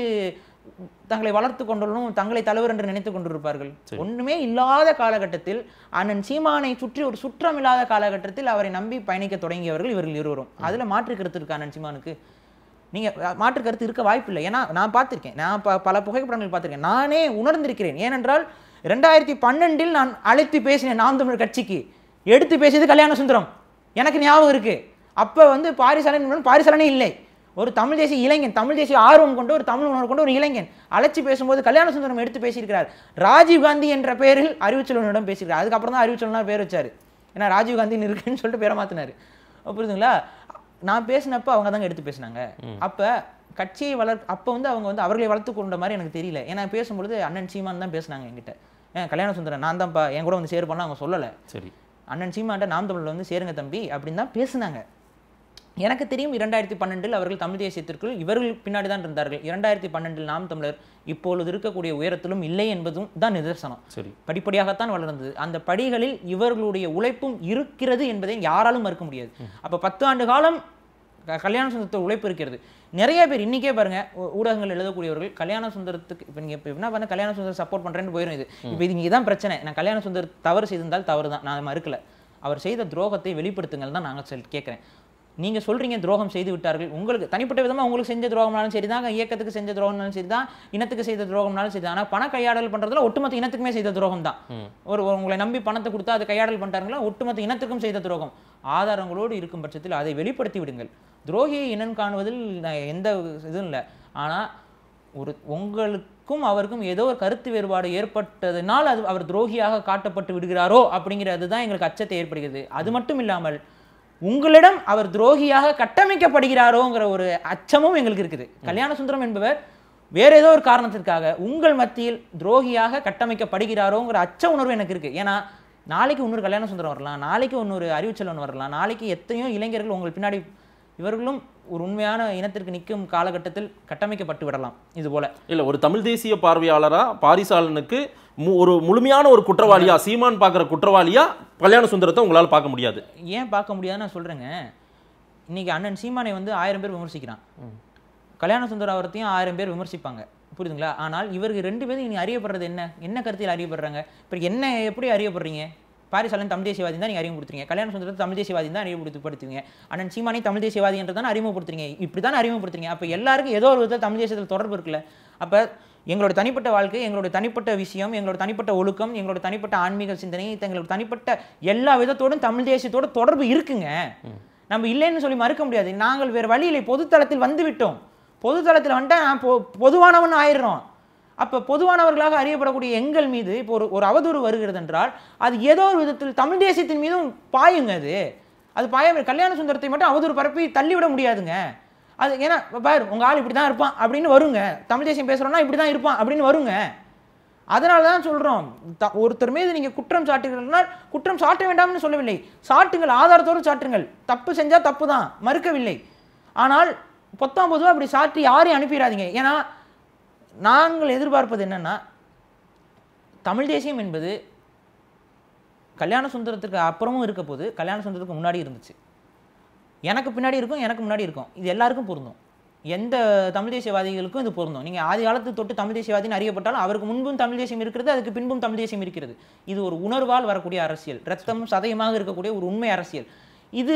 தங்களை வளர்த்து கொண்டலும் தங்களை தலைவர் என்று நினைத்து கொண்டிருப்பார்கள் ஒன்றுமே இல்லாத காலகட்டத்தில் அண்ணன் சீமானை சுற்றி ஒரு சுற்றம் இல்லாத காலகட்டத்தில் அவரை நம்பி பயணிக்க தொடங்கியவர்கள் இவர்கள் இருவரும் அதில் மாற்று கருத்து இருக்கு அண்ணன் சீமானுக்கு நீங்கள் மாற்று கருத்து இருக்க வாய்ப்பு இல்லை ஏன்னா நான் பார்த்துருக்கேன் நான் ப பல புகைப்படங்கள் பார்த்துருக்கேன் நானே உணர்ந்திருக்கிறேன் ஏனென்றால் ரெண்டாயிரத்தி பன்னெண்டில் நான் அழைத்து பேசினேன் நாம் தமிழ் கட்சிக்கு எடுத்து பேசியது கல்யாண சுந்தரம் எனக்கு ஞாபகம் இருக்குது அப்போ வந்து பாரிசலன் பாரிசாலனே இல்லை ஒரு தமிழ் தேசிய இளைஞன் தமிழ் தேசிய ஆர்வம் கொண்டு ஒரு தமிழ் உணர்வு கொண்டு ஒரு இளைஞன் அழைச்சி பேசும்போது கல்யாண சுந்தரம் எடுத்து பேசியிருக்கிறார் ராஜீவ்காந்தி என்ற பெயரில் அறிவுச்சலனிடம் பேசியிருக்கார் அதுக்கப்புறம் தான் அறிவுச்செல்வனாக பேர் வச்சார் ஏன்னா ராஜீவ்காந்தின்னு இருக்குன்னு சொல்லிட்டு பேரை மாற்றினார் புரியுதுங்களா நான் பேசினப்போ அவங்க தாங்க எடுத்து பேசினாங்க அப்போ கட்சியை வளர் அப்போ வந்து அவங்க வந்து அவர்களை வளர்த்து கொண்ட மாதிரி எனக்கு தெரியல ஏன்னா பேசும்பொழுது அண்ணன் சீமான் தான் பேசினாங்க என்கிட்ட கல்யாண சுந்தரம் நான் தான்ப்பா என் கூட வந்து சேர் பண்ணால் அவங்க சொல்லலை சரி அண்ணன் சீமான்ட்ட நாம் தமிழில் வந்து சேருங்க தம்பி அப்படின்னு தான் பேசினாங்க எனக்கு தெரியும் இரண்டாயிரத்தி பன்னெண்டில் அவர்கள் தமிழ் தேசியத்திற்குள் இவர்கள் பின்னாடி தான் இருந்தார்கள் இரண்டாயிரத்தி பன்னெண்டில் நாம் தமிழர் இப்பொழுது இருக்கக்கூடிய உயரத்திலும் இல்லை என்பதும் தான் நிதர்சனம் சரி படிப்படியாகத்தான் வளர்ந்தது அந்த படிகளில் இவர்களுடைய உழைப்பும் இருக்கிறது என்பதை யாராலும் மறுக்க முடியாது அப்போ பத்து ஆண்டு காலம் கல்யாண சுந்தரத்தை உழைப்பு இருக்கிறது நிறைய பேர் இன்றைக்கே பாருங்கள் ஊடகங்கள் எழுதக்கூடியவர்கள் கல்யாண சுந்தரத்துக்கு இப்போ நீங்கள் இப்போ என்ன பண்ண கல்யாண சுந்தரம் சப்போர்ட் பண்ணுறேன்னு போயிடும் இது இப்போ இது இங்கே தான் பிரச்சனை நான் கல்யாண சுந்தரம் தவறு செய்திருந்தால் தவறு தான் நான் மறுக்கலை அவர் செய்த துரோகத்தை வெளிப்படுத்துங்கள் தான் நாங்கள் சொல் கேட்குறேன் நீங்கள் சொல்கிறீங்க துரோகம் செய்து விட்டார்கள் உங்களுக்கு தனிப்பட்ட விதமாக உங்களுக்கு செஞ்ச துரோகம்னாலும் சரி தான் இயக்கத்துக்கு செஞ்ச துரோகம்னாலும் சரி தான் இனத்துக்கு செய்த துரோகம்னாலும் சரி தான் ஆனால் பண கையாடல் பண்ணுறதுல ஒட்டுமொத்த இனத்துக்குமே செய்த துரோகம் தான் ஒரு உங்களை நம்பி பணத்தை கொடுத்தா அது கையாடல் பண்ணுறாங்களா ஒட்டுமொத்த இனத்துக்கும் செய்த துரோகம் ஆதாரங்களோடு இருக்கும் பட்சத்தில் அதை வெளிப்படுத்தி விடுங்கள் துரோகியை இனம் காணுவதில் எந்த இதுவும் இல்லை ஆனால் ஒரு உங்களுக்கும் அவருக்கும் ஏதோ ஒரு கருத்து வேறுபாடு ஏற்பட்டதுனால் அது அவர் துரோகியாக காட்டப்பட்டு விடுகிறாரோ அப்படிங்கிறது தான் எங்களுக்கு அச்சத்தை ஏற்படுகிறது அது மட்டும் இல்லாமல் உங்களிடம் அவர் துரோகியாக கட்டமைக்கப்படுகிறாரோங்கிற ஒரு அச்சமும் எங்களுக்கு இருக்குது கல்யாண சுந்தரம் என்பவர் வேற ஏதோ ஒரு காரணத்திற்காக உங்கள் மத்தியில் துரோகியாக கட்டமைக்கப்படுகிறாரோங்கிற அச்ச உணர்வு எனக்கு இருக்குது ஏன்னா நாளைக்கு இன்னொரு கல்யாண சுந்தரம் வரலாம் நாளைக்கு இன்னொரு அறிவுச்செல்வன் வரலாம் நாளைக்கு எத்தனையோ இளைஞர்கள் உங்கள் பின்னாடி இவர்களும் ஒரு உண்மையான இனத்திற்கு நிற்கும் காலகட்டத்தில் கட்டமைக்கப்பட்டு விடலாம் இது போல இல்லை ஒரு தமிழ் தேசிய பார்வையாளராக பாரிசாலனுக்கு ஒரு முழுமையான ஒரு குற்றவாளியா சீமான் பார்க்குற குற்றவாளியா கல்யாண சுந்தரத்தை உங்களால் பார்க்க முடியாது ஏன் பார்க்க முடியாதுன்னு நான் சொல்கிறேங்க இன்னைக்கு அண்ணன் சீமானை வந்து ஆயிரம் பேர் விமர்சிக்கிறான் கல்யாண சுந்தரம் அவரத்தையும் ஆயிரம் பேர் விமர்சிப்பாங்க புரியுதுங்களா ஆனால் இவருக்கு ரெண்டு பேரும் இனி அறியப்படுறது என்ன என்ன கருத்தில் அறியப்படுறாங்க இப்போ என்ன எப்படி அறியப்படுறீங்க பாரிசாலன் தமிழ் தேசியவாதி தான் நீங்கள் அறிமுகப்படுத்துறீங்க கல்யாண சுந்தரத்தை தமிழ் தேசியவாதி தான் அறிமுகப்படுத்துவீங்க அண்ணன் சீமானி தமிழ் தேசியவாதி என்று தான் அறிமுகப்படுத்துறீங்க இப்படி தான் அறிமுகப்படுத்துறீங்க அப்போ எல்லாருக்கும் ஏதோ ஒரு விதத்தில் தமிழ் தேசியத்தில் தொடர்பு இருக்குல்ல அப்போ எங்களோட தனிப்பட்ட வாழ்க்கை எங்களோட தனிப்பட்ட விஷயம் எங்களோட தனிப்பட்ட ஒழுக்கம் எங்களோட தனிப்பட்ட ஆன்மீக சிந்தனை எங்களோட தனிப்பட்ட எல்லா விதத்தோடும் தமிழ் தேசியத்தோட தொடர்பு இருக்குங்க நம்ம இல்லைன்னு சொல்லி மறுக்க முடியாது நாங்கள் வேறு வழியில் பொதுத்தளத்தில் வந்து விட்டோம் பொதுத்தளத்தில் வந்துட்டால் நான் பொ பொதுவானவன் ஆயிடுறோம் அப்போ பொதுவானவர்களாக அறியப்படக்கூடிய எங்கள் மீது இப்போ ஒரு ஒரு அவதூறு வருகிறது என்றால் அது ஏதோ ஒரு விதத்தில் தமிழ் தேசியத்தின் மீதும் பாயுங்க அது அது பாய கல்யாண சுந்தரத்தை மட்டும் அவதூறு பரப்பி தள்ளிவிட முடியாதுங்க அது ஏன்னா பாரு உங்கள் ஆள் இப்படி தான் இருப்பான் அப்படின்னு வருங்க தமிழ் தேசியம் பேசுகிறோன்னா இப்படி தான் இருப்பான் அப்படின்னு வருங்க அதனால தான் சொல்கிறோம் த ஒருத்தர் மீது நீங்கள் குற்றம் சாட்டுகிறீர்கள்னா குற்றம் சாட்ட வேண்டாம்னு சொல்லவில்லை சாட்டுங்கள் ஆதாரத்தோடு சாட்டுங்கள் தப்பு செஞ்சால் தப்பு தான் மறுக்கவில்லை ஆனால் பொத்தாம் பொதுவாக அப்படி சாட்டி யாரையும் அனுப்பிடாதீங்க ஏன்னா நாங்கள் எதிர்பார்ப்பது என்னென்னா தமிழ் தேசியம் என்பது கல்யாண சுந்தரத்துக்கு அப்புறமும் இருக்க போது கல்யாண சுந்தரத்துக்கு முன்னாடி இருந்துச்சு எனக்கு பின்னாடி இருக்கும் எனக்கு முன்னாடி இருக்கும் இது எல்லாருக்கும் பொருந்தும் எந்த தமிழ் தேசியவாதிகளுக்கும் இது பொருந்தும் நீங்கள் ஆதி காலத்து தொட்டு தமிழ் தேசியவாதின்னு அறியப்பட்டாலும் அவருக்கு முன்பும் தமிழ் தேசியம் இருக்கிறது அதுக்கு பின்பும் தமிழ் தேசியம் இருக்கிறது இது ஒரு உணர்வால் வரக்கூடிய அரசியல் ரத்தம் சதயமாக இருக்கக்கூடிய ஒரு உண்மை அரசியல் இது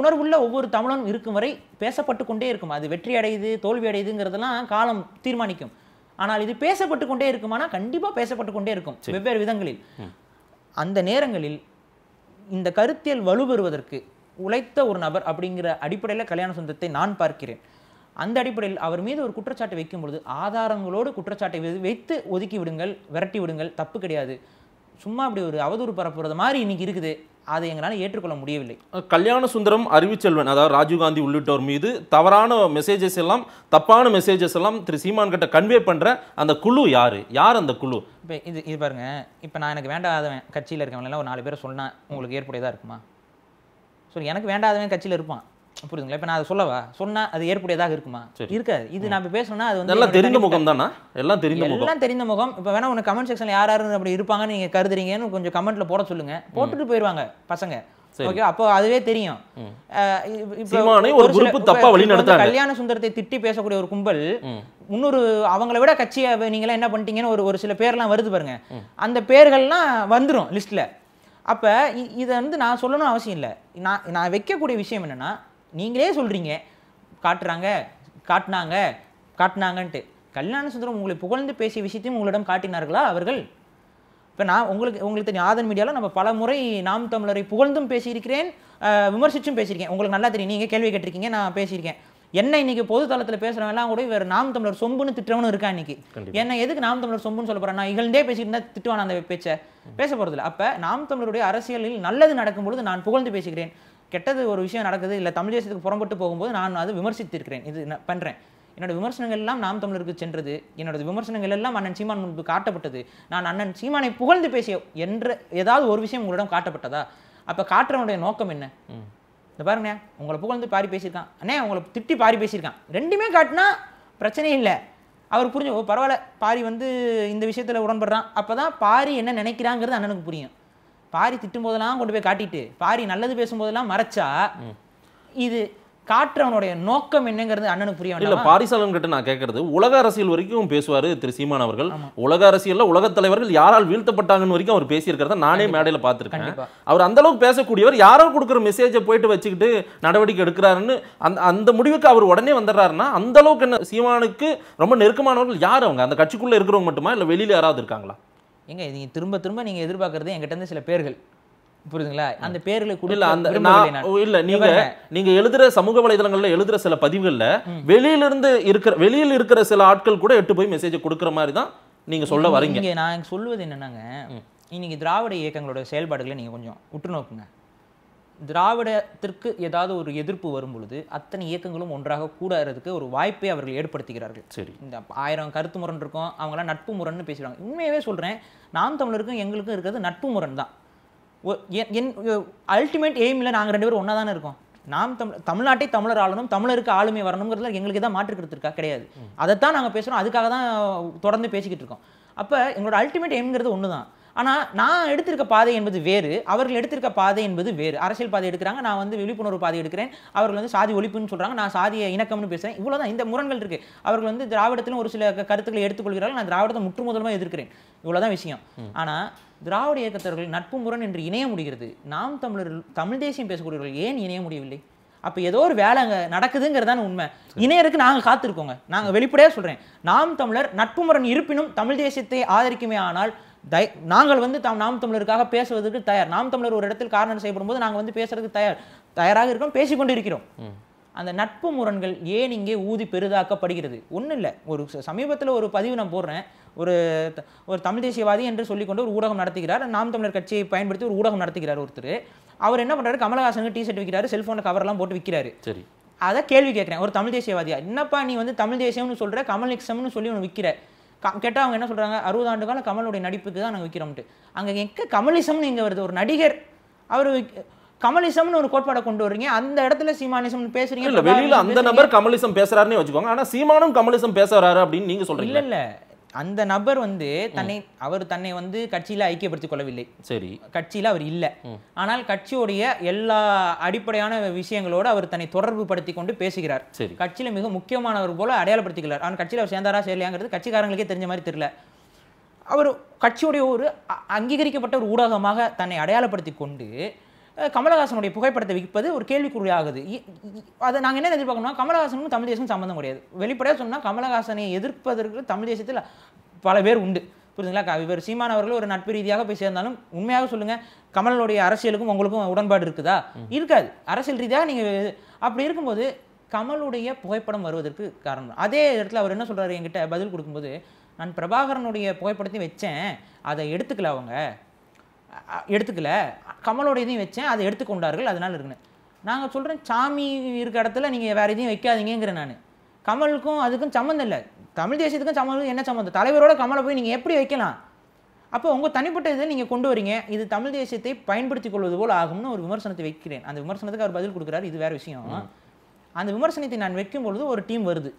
உணர்வுள்ள ஒவ்வொரு தமிழனும் இருக்கும் வரை பேசப்பட்டு கொண்டே இருக்கும் அது வெற்றி அடையுது தோல்வி அடையுதுங்கிறதெல்லாம் காலம் தீர்மானிக்கும் ஆனால் இது பேசப்பட்டு கொண்டே இருக்குமானா கண்டிப்பாக பேசப்பட்டு கொண்டே இருக்கும் வெவ்வேறு விதங்களில் அந்த நேரங்களில் இந்த கருத்தியல் வலுப்பெறுவதற்கு உழைத்த ஒரு நபர் அப்படிங்கிற அடிப்படையில் கல்யாண சொந்தத்தை நான் பார்க்கிறேன் அந்த அடிப்படையில் அவர் மீது ஒரு குற்றச்சாட்டை வைக்கும்பொழுது ஆதாரங்களோடு குற்றச்சாட்டை வைத்து ஒதுக்கி விடுங்கள் விரட்டி விடுங்கள் தப்பு கிடையாது சும்மா அப்படி ஒரு அவதூறு பரப்புறது மாதிரி இன்னைக்கு இருக்குது அதை எங்களால் ஏற்றுக்கொள்ள முடியவில்லை கல்யாண சுந்தரம் அறிவிச்செல்வன் அதாவது ராஜீவ்காந்தி உள்ளிட்டோர் மீது தவறான மெசேஜஸ் எல்லாம் தப்பான மெசேஜஸ் எல்லாம் திரு சீமான் கிட்ட கன்வே பண்ணுற அந்த குழு யார் யார் அந்த குழு இப்போ இது இது பாருங்க இப்போ நான் எனக்கு வேண்டாதவன் கட்சியில் எல்லாம் ஒரு நாலு பேரை சொன்னேன் உங்களுக்கு ஏற்புடையதாக இருக்குமா ஸோ எனக்கு வேண்டாதவன் கட்சியில் இருப்பான் புரியுதுங்களா இப்போ நான் சொல்லவா சொன்னா அது ஏற்புடையதாக இருக்குமா இருக்காது இது நம்ம பேசணும்னா அது வந்து எல்லாம் தெரிந்த முகம் தானா எல்லாம் தெரிந்த முகம் எல்லாம் தெரிந்த முகம் இப்போ வேணா உனக்கு கமெண்ட் செக்ஷனில் யார் அப்படி இருப்பாங்கன்னு நீங்க கருதுறீங்கன்னு கொஞ்சம் கமெண்ட்ல போட சொல்லுங்க போட்டுட்டு போயிருவாங்க பசங்க ஓகே அப்போ அதுவே தெரியும் இப்போ கல்யாண சுந்தரத்தை திட்டி பேசக்கூடிய ஒரு கும்பல் இன்னொரு அவங்கள விட கட்சியை நீங்களாம் என்ன பண்ணிட்டீங்கன்னு ஒரு ஒரு சில பேர்லாம் வருது பாருங்க அந்த பேர்கள்லாம் வந்துடும் லிஸ்ட்ல அப்போ இதை வந்து நான் சொல்லணும் அவசியம் இல்லை நான் நான் வைக்கக்கூடிய விஷயம் என்னென்னா நீங்களே சொல்கிறீங்க காட்டுறாங்க காட்டினாங்க காட்டினாங்கன்ட்டு கல்யாண சுந்தரம் உங்களை புகழ்ந்து பேசிய விஷயத்தையும் உங்களிடம் காட்டினார்களா அவர்கள் இப்போ நான் உங்களுக்கு உங்களுக்கு தெரியும் ஆதன் மீடியாவில் நம்ம பல முறை நாம் தமிழரை புகழ்ந்தும் பேசியிருக்கிறேன் விமர்சித்தும் பேசியிருக்கேன் உங்களுக்கு நல்லா தெரியும் நீங்கள் கேள்வி கேட்டிருக்கீங்க நான் பேசியிருக்கேன் என்ன இன்றைக்கி பொது தளத்தில் பேசுறவங்கலாம் கூட இவர் நாம் தமிழர் சொம்புன்னு திட்டவனும் இருக்கா இன்னைக்கு என்ன எதுக்கு நாம் தமிழர் சொம்புன்னு சொல்ல போகிறேன் நான் இகழ்ந்தே பேசிட்டு இருந்தா திட்டுவான் அந்த பேச்சை பேச போறதில்ல அப்போ நாம் தமிழருடைய அரசியலில் நல்லது நடக்கும்பொழுது நான் புகழ்ந்து பேசுகிறேன் கெட்டது ஒரு விஷயம் நடக்குது இல்லை தமிழ் தேசத்துக்கு புறம்பட்டு போகும்போது நான் அதை விமர்சித்திருக்கிறேன் இது பண்ணுறேன் என்னோட விமர்சனங்கள் எல்லாம் நாம் தமிழருக்கு சென்றது என்னோட விமர்சனங்கள் எல்லாம் அண்ணன் சீமான் முன்பு காட்டப்பட்டது நான் அண்ணன் சீமானை புகழ்ந்து பேசிய என்ற ஏதாவது ஒரு விஷயம் உங்களிடம் காட்டப்பட்டதா அப்போ காட்டுறவனுடைய நோக்கம் என்ன இந்த பாருங்கண்ணே உங்களை புகழ்ந்து பாரி பேசியிருக்கான் அண்ணே உங்களை திட்டி பாரி பேசியிருக்கான் ரெண்டுமே காட்டினா பிரச்சனையே இல்லை அவர் புரிஞ்சு ஓ பரவாயில்ல பாரி வந்து இந்த விஷயத்தில் உடன்படுறான் அப்போ தான் பாரி என்ன நினைக்கிறாங்கிறது அண்ணனுக்கு புரியும் பாரி திட்டும் போதெல்லாம் கொண்டு போய் காட்டிட்டு பாரி நல்லது பேசும்போதெல்லாம் மறைச்சா இது காற்றவனுடைய நோக்கம் என்னங்கிறது அண்ணனுக்கு புரிய இல்ல பாரிசாலன் கிட்ட நான் கேட்கறது உலக அரசியல் வரைக்கும் பேசுவாரு திரு சீமான் அவர்கள் உலக அரசியல்ல உலக தலைவர்கள் யாரால் வீழ்த்தப்பட்டாங்கன்னு வரைக்கும் அவர் பேசியிருக்கிறத நானே மேடையில பாத்துருக்கேன் அவர் அந்த அளவுக்கு பேசக்கூடியவர் யாரோ கொடுக்குற மெசேஜை போயிட்டு வச்சுக்கிட்டு நடவடிக்கை எடுக்கிறாருன்னு அந்த அந்த முடிவுக்கு அவர் உடனே வந்துடுறாருன்னா அந்த அளவுக்கு என்ன சீமானுக்கு ரொம்ப நெருக்கமானவர்கள் யார் அவங்க அந்த கட்சிக்குள்ள இருக்கிறவங்க மட்டுமா இல்ல வெளியில யாராவது இருக்காங்களா எங்க நீங்க திரும்ப திரும்ப நீங்க எதிர்பார்க்கறது என்கிட்ட இருந்து சில பேர்கள் புரியுதுங்களா அந்த பேர்களை கொடுக்கல அந்த இல்ல நீங்க நீங்க எழுதுற சமூக வலைதளங்கள்ல எழுதுற சில பதிவுகள்ல வெளியில இருந்து இருக்கிற வெளியில் இருக்கிற சில ஆட்கள் கூட எட்டு போய் மெசேஜ் கொடுக்குற மாதிரி தான் நீங்க சொல்ல வரீங்க நான் சொல்வது என்னன்னாங்க இன்னைக்கு திராவிட இயக்கங்களோட செயல்பாடுகளை நீங்க கொஞ்சம் உற்று நோக்குங்க திராவிடத்திற்கு ஏதாவது ஒரு எதிர்ப்பு வரும் பொழுது அத்தனை இயக்கங்களும் ஒன்றாக கூடாறதுக்கு ஒரு வாய்ப்பை அவர்கள் ஏற்படுத்துகிறார்கள் சரி இந்த ஆயிரம் கருத்து முரண் இருக்கும் அவங்களாம் நட்பு முரண்னு பேசுகிறாங்க உண்மையவே சொல்கிறேன் நாம் தமிழருக்கும் எங்களுக்கும் இருக்கிறது நட்பு முரண் தான் என் அல்டிமேட் எய்மில் நாங்கள் ரெண்டு பேரும் ஒன்றா தானே இருக்கோம் நாம் தமிழ் தமிழ்நாட்டை தமிழர் ஆளணும் தமிழருக்கு ஆளுமை வரணுங்கிறதுல எங்களுக்கு தான் மாற்று கொடுத்துருக்கா இருக்கா கிடையாது அதைத்தான் நாங்கள் பேசுகிறோம் அதுக்காக தான் தொடர்ந்து பேசிக்கிட்டு இருக்கோம் அப்போ எங்களோட அல்டிமேட் எய்ம்ங்கிறது ஒன்று தான் ஆனால் நான் எடுத்திருக்க பாதை என்பது வேறு அவர்கள் எடுத்திருக்க பாதை என்பது வேறு அரசியல் பாதை எடுக்கிறாங்க நான் வந்து விழிப்புணர்வு பாதை எடுக்கிறேன் அவர்கள் வந்து சாதி ஒழிப்புன்னு சொல்கிறாங்க நான் சாதிய இணக்கம்னு பேசுகிறேன் இவ்வளோ தான் இந்த முரண்கள் இருக்குது அவர்கள் வந்து திராவிடத்திலும் ஒரு சில கருத்துக்களை எடுத்துக்கொள்கிறார்கள் நான் திராவிடத்தை முற்றுமுதலமாக எதிர்க்கிறேன் இவ்வளோ தான் விஷயம் ஆனால் திராவிட இயக்கத்தவர்கள் நட்பு முரண் என்று இணைய முடிகிறது நாம் தமிழர்கள் தமிழ் தேசியம் பேசக்கூடியவர்கள் ஏன் இணைய முடியவில்லை அப்போ ஏதோ ஒரு வேலை அங்கே நடக்குதுங்கிறதான உண்மை இணையருக்கு நாங்கள் காத்திருக்கோங்க நாங்கள் வெளிப்படையாக சொல்கிறேன் நாம் தமிழர் நட்பு முரண் இருப்பினும் தமிழ் தேசியத்தை ஆதரிக்குமே ஆனால் தை நாங்கள் வந்து தாம் நாம் தமிழருக்காக பேசுவதற்கு தயார் நாம் தமிழர் ஒரு இடத்தில் காரணம் செய்யப்படும் போது நாங்கள் வந்து பேசுறதுக்கு தயார் தயாராக இருக்கோம் பேசிக்கொண்டு இருக்கிறோம் அந்த நட்பு முரண்கள் ஏன் இங்கே ஊதி பெரிதாக்கப்படுகிறது ஒன்றும் இல்லை ஒரு சமீபத்தில் ஒரு பதிவு நான் போடுறேன் ஒரு ஒரு தமிழ் தேசியவாதி என்று சொல்லிக்கொண்டு ஒரு ஊடகம் நடத்துகிறார் நாம் தமிழர் கட்சியை பயன்படுத்தி ஒரு ஊடகம் நடத்துகிறார் ஒருத்தர் அவர் என்ன பண்ணுறாரு கமலஹாசனுக்கு டி ஷர்ட் விற்கிறாரு செல்ஃபோனில் கவர்லாம் போட்டு விற்கிறாரு சரி அதை கேள்வி கேட்குறேன் ஒரு தமிழ் தேசியவாதியா என்னப்பா நீ வந்து தமிழ் தேசியம்னு சொல்கிற கமலிசம்னு சொல்லி ஒன்று விற்கிற கேட்டால் அவங்க என்ன சொல்கிறாங்க அறுபது ஆண்டு காலம் கமலுடைய நடிப்புக்கு தான் நாங்கள் விற்கிறோம்ட்டு அங்கே எங்கே கமலிசம்னு இங்கே வருது ஒரு நடிகர் அவர் கமலிசம்னு ஒரு கோட்பாடை கொண்டு வரீங்க அந்த இடத்துல சீமானிசம் பேசுறீங்க இல்ல வெளியில அந்த நபர் கமலிசம் பேசுறாருன்னு வச்சுக்கோங்க ஆனா சீமானும் கமலிசம் பேசுறாரு அப்படின்னு நீங்க சொல்றீங்க இல்ல இல்ல அந்த நபர் வந்து தன்னை அவர் தன்னை வந்து கட்சியில ஐக்கியப்படுத்திக் கொள்ளவில்லை சரி கட்சியில அவர் இல்லை ஆனால் கட்சியுடைய எல்லா அடிப்படையான விஷயங்களோடு அவர் தன்னை தொடர்பு படுத்தி கொண்டு பேசுகிறார் கட்சியில மிக முக்கியமானவர் போல அடையாளப்படுத்திக்கிறார் ஆனால் கட்சியில் அவர் சேர்ந்தாரா சேரலையாங்கிறது கட்சிக்காரங்களுக்கே தெரிஞ்ச மாதிரி தெரியல அவர் கட்சியுடைய ஒரு அங்கீகரிக்கப்பட்ட ஒரு ஊடகமாக தன்னை அடையாளப்படுத்தி கொண்டு கமலஹாசனுடைய புகைப்படத்தை விற்பது ஒரு கேள்விக்குறியாகுது அதை நாங்கள் என்ன எதிர்பார்க்கணும் கமலஹாசனும் தமிழ் தேசம் சம்மந்தம் கிடையாது வெளிப்படையாக சொன்னால் கமலஹாசனை எதிர்ப்பதற்கு தமிழ் தேசத்தில் பல பேர் உண்டு புரிஞ்சுங்களா இவர் சீமான் அவர்கள் ஒரு நட்பு ரீதியாக போய் சேர்ந்தாலும் உண்மையாக சொல்லுங்கள் கமலனுடைய அரசியலுக்கும் உங்களுக்கும் உடன்பாடு இருக்குதா இருக்காது அரசியல் ரீதியாக நீங்கள் அப்படி இருக்கும்போது கமலுடைய புகைப்படம் வருவதற்கு காரணம் அதே இடத்துல அவர் என்ன சொல்கிறார் என்கிட்ட பதில் கொடுக்கும்போது நான் பிரபாகரனுடைய புகைப்படத்தையும் வச்சேன் அதை எடுத்துக்கல அவங்க எடுத்துக்கல கமலோட இதையும் வச்சேன் அதை எடுத்துக்கொண்டார்கள் அதனால் இருக்குன்னு நாங்கள் சொல்கிறேன் சாமி இருக்க இடத்துல நீங்கள் வேறு எதையும் வைக்காதீங்கிறேன் நான் கமலுக்கும் அதுக்கும் சம்மந்தம் இல்லை தமிழ் தேசியத்துக்கும் சம்மந்தம் என்ன சம்மந்தம் தலைவரோட கமலை போய் நீங்கள் எப்படி வைக்கலாம் அப்போ உங்கள் தனிப்பட்ட இதை நீங்கள் கொண்டு வரீங்க இது தமிழ் தேசியத்தை பயன்படுத்தி கொள்வது போல் ஆகும்னு ஒரு விமர்சனத்தை வைக்கிறேன் அந்த விமர்சனத்துக்கு அவர் பதில் கொடுக்குறாரு இது வேறு விஷயம் அந்த விமர்சனத்தை நான் வைக்கும் பொழுது ஒரு டீம் வருது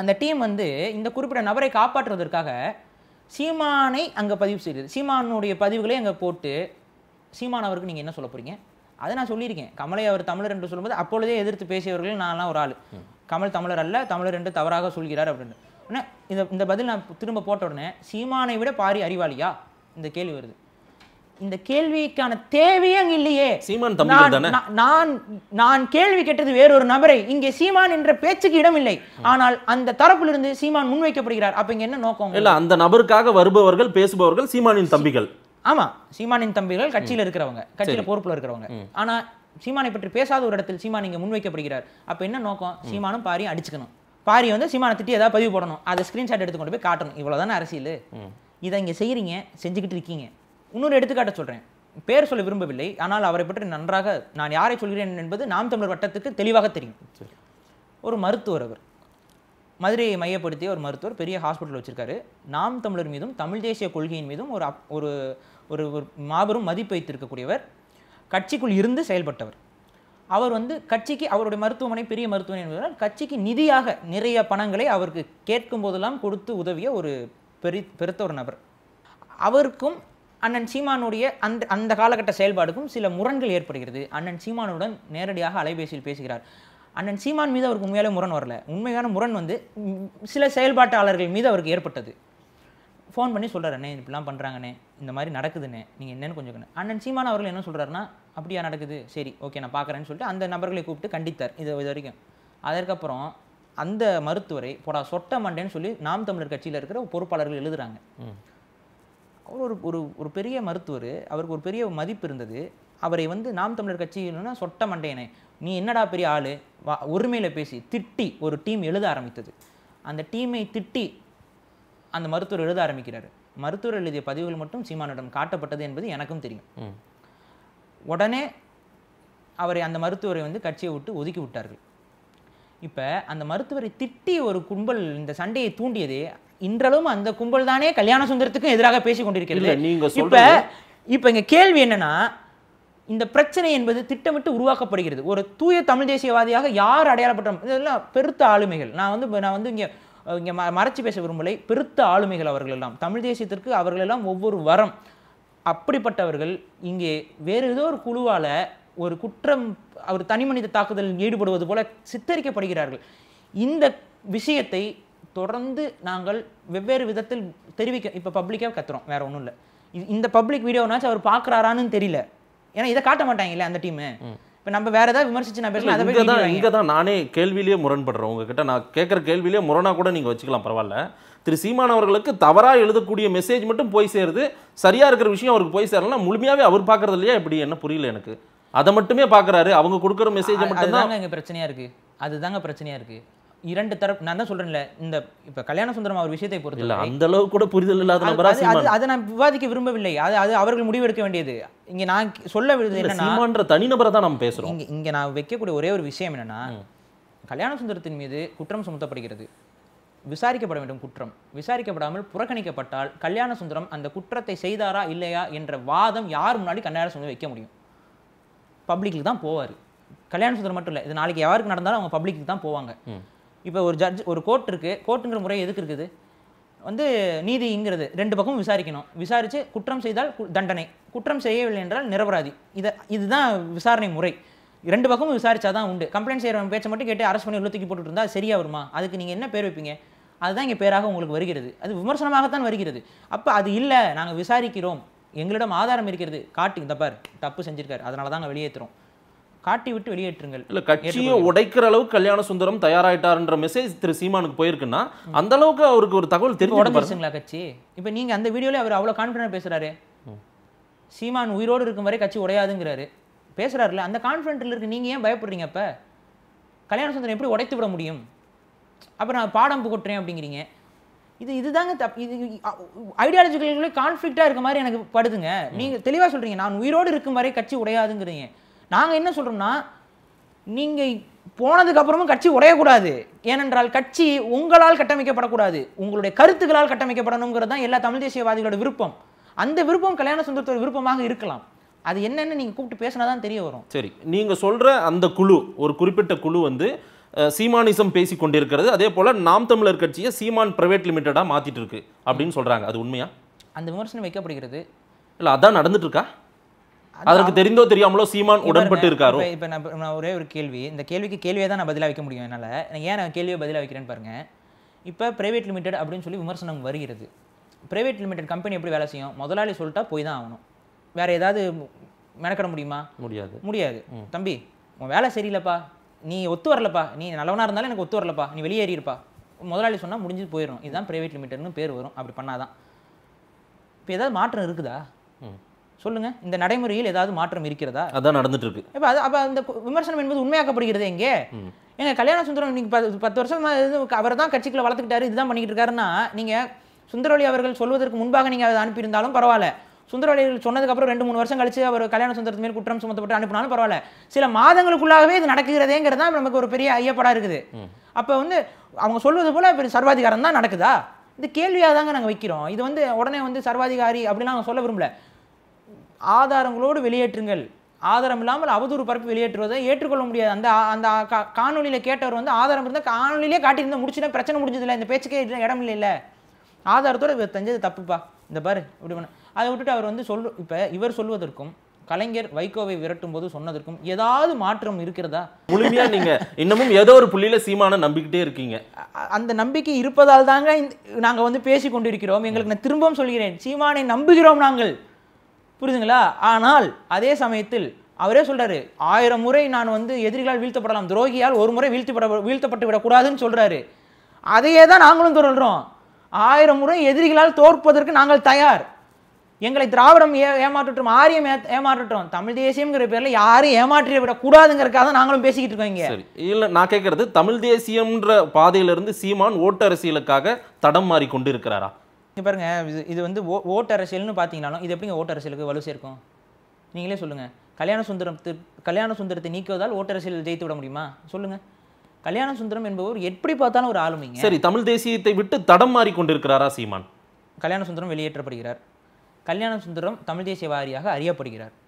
அந்த டீம் வந்து இந்த குறிப்பிட்ட நபரை காப்பாற்றுவதற்காக சீமானை அங்கே பதிவு செய்கிறது சீமானுடைய பதிவுகளை அங்கே போட்டு சீமான் அவருக்கு நீங்கள் என்ன சொல்ல போகிறீங்க அதை நான் சொல்லியிருக்கேன் கமலை அவர் தமிழர் என்று சொல்லும்போது அப்பொழுதே எதிர்த்து பேசியவர்கள் நான்லாம் ஒரு ஆள் கமல் தமிழர் அல்ல தமிழர் என்று தவறாக சொல்கிறார் அப்படின்னு ஆனால் இந்த இந்த பதில் நான் திரும்ப போட்ட உடனே சீமானை விட பாரி அறிவாளியா இந்த கேள்வி வருது இந்த கேள்விக்கான தேவையே அங்க இல்லையே சீமான் நான் நான் கேள்வி கேட்டது வேறொரு நபரை இங்கே சீமான் என்ற பேச்சுக்கு இடம் இல்லை ஆனால் அந்த தரப்புல இருந்து சீமான் முன்வைக்கப்படுகிறார் அப்ப இங்க என்ன நோக்கம் இல்ல அந்த நபருக்காக வருபவர்கள் பேசுபவர்கள் சீமானின் தம்பிகள் ஆமா சீமானின் தம்பிகள் கட்சியில இருக்கிறவங்க கட்சியில பொறுப்புல இருக்கிறவங்க ஆனா சீமானை பற்றி பேசாத ஒரு இடத்தில் சீமான் இங்க முன்வைக்கப்படுகிறார் அப்ப என்ன நோக்கம் சீமானும் பாரியும் அடிச்சுக்கணும் பாரி வந்து சீமானை திட்டி ஏதாவது பதிவு போடணும் அதை ஸ்கிரீன்ஷாட் எடுத்து கொண்டு போய் காட்டணும் இவ்வளவுதானே அரசியல் இதை இங்க செய்யறீங்க செஞ்சுக்கிட்டு இருக்கீங்க இன்னொரு எடுத்துக்காட்ட சொல்கிறேன் பேர் சொல்ல விரும்பவில்லை ஆனால் அவரை பற்றி நன்றாக நான் யாரை சொல்கிறேன் என்பது நாம் தமிழர் வட்டத்துக்கு தெளிவாக தெரியும் ஒரு மருத்துவர் அவர் மதுரையை மையப்படுத்திய ஒரு மருத்துவர் பெரிய ஹாஸ்பிட்டல் வச்சுருக்காரு நாம் தமிழர் மீதும் தமிழ் தேசிய கொள்கையின் மீதும் ஒரு அப் ஒரு ஒரு மாபெரும் மதிப்பு வைத்திருக்கக்கூடியவர் கட்சிக்குள் இருந்து செயல்பட்டவர் அவர் வந்து கட்சிக்கு அவருடைய மருத்துவமனை பெரிய மருத்துவமனை என்பதால் கட்சிக்கு நிதியாக நிறைய பணங்களை அவருக்கு கேட்கும் போதெல்லாம் கொடுத்து உதவிய ஒரு பெரி பெருத்த ஒரு நபர் அவருக்கும் அண்ணன் சீமானுடைய அந்த அந்த காலகட்ட செயல்பாடுக்கும் சில முரண்கள் ஏற்படுகிறது அண்ணன் சீமானுடன் நேரடியாக அலைபேசியில் பேசுகிறார் அண்ணன் சீமான் மீது அவருக்கு உண்மையாலே முரண் வரல உண்மையான முரண் வந்து சில செயல்பாட்டாளர்கள் மீது அவருக்கு ஏற்பட்டது ஃபோன் பண்ணி சொல்கிறார் அண்ணே இப்படிலாம் பண்ணுறாங்கண்ணே இந்த மாதிரி நடக்குதுண்ணே நீங்கள் என்னென்னு கொஞ்சம் அண்ணன் சீமான் அவர்கள் என்ன சொல்கிறாருன்னா அப்படியா நடக்குது சரி ஓகே நான் பார்க்குறேன்னு சொல்லிட்டு அந்த நபர்களை கூப்பிட்டு கண்டித்தார் இது இது வரைக்கும் அதற்கப்புறம் அந்த மருத்துவரை போடா சொட்ட மண்டேன்னு சொல்லி நாம் தமிழர் கட்சியில் இருக்கிற பொறுப்பாளர்கள் எழுதுகிறாங்க அவர் ஒரு ஒரு ஒரு பெரிய மருத்துவர் அவருக்கு ஒரு பெரிய மதிப்பு இருந்தது அவரை வந்து நாம் தமிழர் கட்சின்னா சொட்ட மண்டையனை நீ என்னடா பெரிய ஆள் வா ஒருமையில் பேசி திட்டி ஒரு டீம் எழுத ஆரம்பித்தது அந்த டீமை திட்டி அந்த மருத்துவர் எழுத ஆரம்பிக்கிறார் மருத்துவர் எழுதிய பதிவுகள் மட்டும் சீமானிடம் காட்டப்பட்டது என்பது எனக்கும் தெரியும் உடனே அவரை அந்த மருத்துவரை வந்து கட்சியை விட்டு ஒதுக்கி விட்டார்கள் இப்போ அந்த மருத்துவரை திட்டி ஒரு கும்பல் இந்த சண்டையை தூண்டியதே இன்றளவும் அந்த கும்பல் தானே கல்யாண சுந்தரத்துக்கும் எதிராக பேசிக் கொண்டிருக்கிறது இப்போ இப்போ இங்கே கேள்வி என்னன்னா இந்த பிரச்சனை என்பது திட்டமிட்டு உருவாக்கப்படுகிறது ஒரு தூய தமிழ் தேசியவாதியாக யார் அடையாளப்பட்ட இதெல்லாம் பெருத்த ஆளுமைகள் நான் வந்து நான் வந்து இங்கே இங்கே ம மறைச்சி பேச விரும்பலை பெருத்த ஆளுமைகள் அவர்கள் எல்லாம் தமிழ் தேசியத்திற்கு அவர்களெல்லாம் ஒவ்வொரு வரம் அப்படிப்பட்டவர்கள் இங்கே வேறு ஏதோ ஒரு குழுவால் ஒரு குற்றம் அவர் தனி மனித தாக்குதலில் ஈடுபடுவது போல சித்தரிக்கப்படுகிறார்கள் இந்த விஷயத்தை தொடர்ந்து நாங்கள் வெவ்வேறு விதத்தில் தெரிவிக்க இப்போ பப்ளிக்காக கத்துறோம் வேறு ஒன்றும் இல்லை இந்த பப்ளிக் வீடியோனாச்சும் அவர் பார்க்குறாரான்னு தெரியல ஏன்னா இதை காட்ட மாட்டாங்கல்ல அந்த டீமு இப்போ நம்ம வேற ஏதாவது விமர்சிச்சு நான் பேசலாம் அதை தான் இங்கே தான் நானே கேள்வியிலேயே முரண்படுறேன் உங்ககிட்ட நான் கேட்குற கேள்வியிலேயே முரணா கூட நீங்கள் வச்சுக்கலாம் பரவாயில்ல திரு சீமான் அவர்களுக்கு தவறாக எழுதக்கூடிய மெசேஜ் மட்டும் போய் சேருது சரியாக இருக்கிற விஷயம் அவருக்கு போய் சேரலாம் முழுமையாகவே அவர் பார்க்குறது இல்லையா இப்படி என்ன புரியல எனக்கு அதை மட்டுமே பார்க்குறாரு அவங்க கொடுக்குற மெசேஜ் மட்டும் தான் எங்கள் பிரச்சனையாக இருக்குது அதுதாங்க பிரச்சனையாக இருக்குது இரண்டு தரப்பு நான் தான் சொல்றேன்ல இந்த இப்ப கல்யாண சுந்தரம் அவர் விஷயத்தை பொறுத்து இல்லை அந்த அளவுக்கு கூட புரிதல் இல்லாத நபரா அது அதை நான் விவாதிக்க விரும்பவில்லை அது அது அவர்கள் முடிவெடுக்க வேண்டியது இங்க நான் சொல்ல என்னன்னா தனிநபரை தான் நம்ம பேசுறோம் இங்க இங்க நான் வைக்கக்கூடிய ஒரே ஒரு விஷயம் என்னன்னா கல்யாண சுந்தரத்தின் மீது குற்றம் சுமத்தப்படுகிறது விசாரிக்கப்பட வேண்டும் குற்றம் விசாரிக்கப்படாமல் புறக்கணிக்கப்பட்டால் கல்யாண சுந்தரம் அந்த குற்றத்தை செய்தாரா இல்லையா என்ற வாதம் யார் முன்னாடி கல்யாண சுந்தரம் வைக்க முடியும் பப்ளிக்கில் தான் போவார் கல்யாண சுந்தரம் மட்டும் இல்லை இது நாளைக்கு யாருக்கு நடந்தாலும் அவங்க பப்ளிக்கு தான் போவாங்க இப்போ ஒரு ஜட்ஜ் ஒரு கோர்ட் இருக்குது கோர்ட்டுங்கிற முறை எதுக்கு இருக்குது வந்து நீதிங்கிறது ரெண்டு பக்கமும் விசாரிக்கணும் விசாரித்து குற்றம் செய்தால் தண்டனை குற்றம் செய்யவில்லை என்றால் நிரபராதி இதை இதுதான் விசாரணை முறை ரெண்டு பக்கமும் விசாரிச்சா தான் உண்டு கம்ப்ளைண்ட் செய்கிற பேச்சை மட்டும் கேட்டு அரசு பண்ணி உள்ள தூக்கி போட்டுட்டு இருந்தால் சரியாக வருமா அதுக்கு நீங்கள் என்ன பேர் வைப்பீங்க அதுதான் இங்கே பேராக உங்களுக்கு வருகிறது அது விமர்சனமாகத்தான் வருகிறது அப்போ அது இல்லை நாங்கள் விசாரிக்கிறோம் எங்களிடம் ஆதாரம் இருக்கிறது காட்டு இந்த பார் தப்பு செஞ்சுருக்காரு அதனால தான் வெளியேற்றுறோம் காட்டி விட்டு வெளியேற்றுங்கள் இல்ல கட்சியை உடைக்கிற அளவுக்கு கல்யாண சுந்தரம் தயாராயிட்டாருன்ற மெசேஜ் திரு சீமானுக்கு போயிருக்குன்னா அந்த அளவுக்கு அவருக்கு ஒரு தகவல் தெரிஞ்சு உடஞ்சிருச்சுங்களா கட்சி இப்போ நீங்க அந்த வீடியோல அவர் அவ்வளவு கான்பிடன் பேசுறாரு சீமான் உயிரோடு இருக்கும் வரை கட்சி உடையாதுங்கிறாரு பேசுறாருல அந்த கான்பிடன்ட்ல இருக்கு நீங்க ஏன் பயப்படுறீங்க அப்ப கல்யாண சுந்தரம் எப்படி உடைத்து விட முடியும் அப்புறம் நான் பாடம் புகட்டுறேன் அப்படிங்கிறீங்க இது இதுதாங்க தப் இது ஐடியாலஜிக்கல் கான்ஃப்ளிக்டாக இருக்க மாதிரி எனக்கு படுதுங்க நீங்கள் தெளிவாக சொல்கிறீங்க நான் உயிரோடு இருக்கும் வரை கட்சி உடையாதுங்கிறீங்க நாங்கள் என்ன சொல்கிறோம்னா நீங்கள் போனதுக்கப்புறமும் கட்சி உடையக்கூடாது ஏனென்றால் கட்சி உங்களால் கட்டமைக்கப்படக்கூடாது உங்களுடைய கருத்துக்களால் கட்டமைக்கப்படணுங்கிறது தான் எல்லா தமிழ் தேசியவாதிகளோட விருப்பம் அந்த விருப்பம் கல்யாண சுந்தரத்தோட விருப்பமாக இருக்கலாம் அது என்னென்னு நீங்கள் கூப்பிட்டு பேசினா தான் தெரிய வரும் சரி நீங்கள் சொல்கிற அந்த குழு ஒரு குறிப்பிட்ட குழு வந்து சீமானிசம் பேசி கொண்டிருக்கிறது அதே போல் நாம் தமிழர் கட்சியை சீமான் பிரைவேட் லிமிட்டடாக மாற்றிட்டு இருக்கு அப்படின்னு சொல்கிறாங்க அது உண்மையா அந்த விமர்சனம் வைக்கப்படுகிறது இல்லை அதான் நடந்துட்டு இருக்கா அதற்கு தெரிந்தோ தெரியாமலோ சீமான் உடன்பட்டு இருக்காரு இப்போ நான் ஒரே ஒரு கேள்வி இந்த கேள்விக்கு கேள்வியை தான் நான் பதிலாக வைக்க முடியும் என்னால் ஏன் நான் கேள்வியை பதிலாக வைக்கிறேன்னு பாருங்க இப்போ பிரைவேட் லிமிடெட் அப்படின்னு சொல்லி விமர்சனம் வருகிறது பிரைவேட் லிமிடெட் கம்பெனி எப்படி வேலை செய்யும் முதலாளி சொல்லிட்டா போய் தான் ஆகணும் வேற ஏதாவது மெனக்கிட முடியுமா முடியாது முடியாது தம்பி உன் வேலை சரியில்லைப்பா நீ ஒத்து வரலப்பா நீ நல்லவனாக இருந்தாலும் எனக்கு ஒத்து வரலப்பா நீ வெளியேறியிருப்பா முதலாளி சொன்னால் முடிஞ்சு போயிடும் இதுதான் பிரைவேட் லிமிட்டட்னு பேர் வரும் அப்படி பண்ணாதான் இப்போ ஏதாவது மாற்றம் இருக்குதா சொல்லுங்க இந்த நடைமுறையில் ஏதாவது மாற்றம் இருக்கிறதா அதான் நடந்துட்டு இருக்கு இப்போ அது அப்போ அந்த விமர்சனம் என்பது உண்மையாக்கப்படுகிறது எங்கே எங்க கல்யாண சுந்தரம் நீங்க பத்து பத்து வருஷம் அவர் தான் கட்சிக்குள்ள வளர்த்துக்கிட்டாரு இதுதான் பண்ணிக்கிட்டு இருக்காருன்னா நீங்க சுந்தரவழி அவர்கள் சொல்வதற்கு முன்பாக நீங்கள் அதை அனுப்பியிருந்தாலும் பரவாயில்ல சுந்தரவழி சொன்னதுக்கப்புறம் ரெண்டு மூணு வருஷம் கழிச்சு அவர் கல்யாண சுந்தரத்து மேல் குற்றம் சுமத்தப்பட்டு அனுப்பினாலும் பரவாயில்ல சில மாதங்களுக்குள்ளாகவே இது நடக்குகிறதேங்கிறது தான் நமக்கு ஒரு பெரிய ஐயப்படா இருக்குது அப்போ வந்து அவங்க சொல்வது போல இப்போ சர்வாதிகாரம் தான் நடக்குதா இது கேள்வியாக தாங்க நாங்கள் வைக்கிறோம் இது வந்து உடனே வந்து சர்வாதிகாரி அப்படிலாம் சொல்ல விரும்பல ஆதாரங்களோடு வெளியேற்றுங்கள் ஆதாரம் இல்லாமல் அவதூறு பரப்பி வெளியேற்றுவதை ஏற்றுக்கொள்ள முடியாது அந்த அந்த காணொலியில் கேட்டவர் வந்து ஆதாரம் இருந்தால் காணொலியிலே காட்டியிருந்தால் முடிச்சுனா பிரச்சனை முடிஞ்சதில்லை இந்த பேச்சுக்கே இடம் இல்லை ஆதாரத்தோடு தஞ்சது தப்புப்பா இந்த பாரு இப்படி பண்ண அதை விட்டுட்டு அவர் வந்து சொல் இப்போ இவர் சொல்வதற்கும் கலைஞர் வைகோவை விரட்டும் போது சொன்னதற்கும் ஏதாவது மாற்றம் இருக்கிறதா முழுமையா நீங்க இன்னமும் ஏதோ ஒரு புள்ளியில சீமான நம்பிக்கிட்டே இருக்கீங்க அந்த நம்பிக்கை இருப்பதால் தாங்க நாங்க வந்து பேசி கொண்டிருக்கிறோம் எங்களுக்கு நான் திரும்பவும் சொல்கிறேன் சீமானை நம்புகிறோம் நாங்கள் புரிதுங்களா ஆனால் அதே சமயத்தில் அவரே சொல்கிறாரு ஆயிரம் முறை நான் வந்து எதிரிகளால் வீழ்த்தப்படலாம் துரோகியால் ஒரு முறை வீழ்த்தப்பட வீழ்த்தப்பட்டு விடக்கூடாதுன்னு சொல்கிறாரு அதையே தான் நாங்களும் தொடர்கிறோம் ஆயிரம் முறை எதிரிகளால் தோற்பதற்கு நாங்கள் தயார் எங்களை திராவிடம் ஏ ஏமாற்றுட்டோம் ஆரியம் ஏமாற்றட்டும் தமிழ் தேசியம்ங்கிற பேரில் யாரும் ஏமாற்றி விடக்கூடாதுங்கிறக்காக தான் நாங்களும் பேசிக்கிட்டு இருக்கோம் இங்கே இல்லை நான் கேட்கறது தமிழ் தேசியம்ன்ற பாதையிலிருந்து சீமான் ஓட்டு அரசியலுக்காக தடம் மாறி கொண்டு இருக்கிறாரா நீங்கள் பாருங்க இது இது வந்து ஓ ஓட்டரசியல்னு பார்த்தீங்கனாலும் இது எப்படிங்க ஓட்டரசியலுக்கு வலு சேர்க்கும் நீங்களே சொல்லுங்கள் கல்யாண சுந்தரத்து கல்யாண சுந்தரத்தை நீக்குவதால் ஓட்டரசியல் ஜெயித்து விட முடியுமா சொல்லுங்கள் கல்யாண சுந்தரம் என்பவர் எப்படி பார்த்தாலும் ஒரு ஆளுமைங்க சரி தமிழ் தேசியத்தை விட்டு தடம் மாறிக்கொண்டிருக்கிறாரா சீமான் கல்யாண சுந்தரம் வெளியேற்றப்படுகிறார் கல்யாண சுந்தரம் தமிழ் தேசிய வாரியாக அறியப்படுகிறார்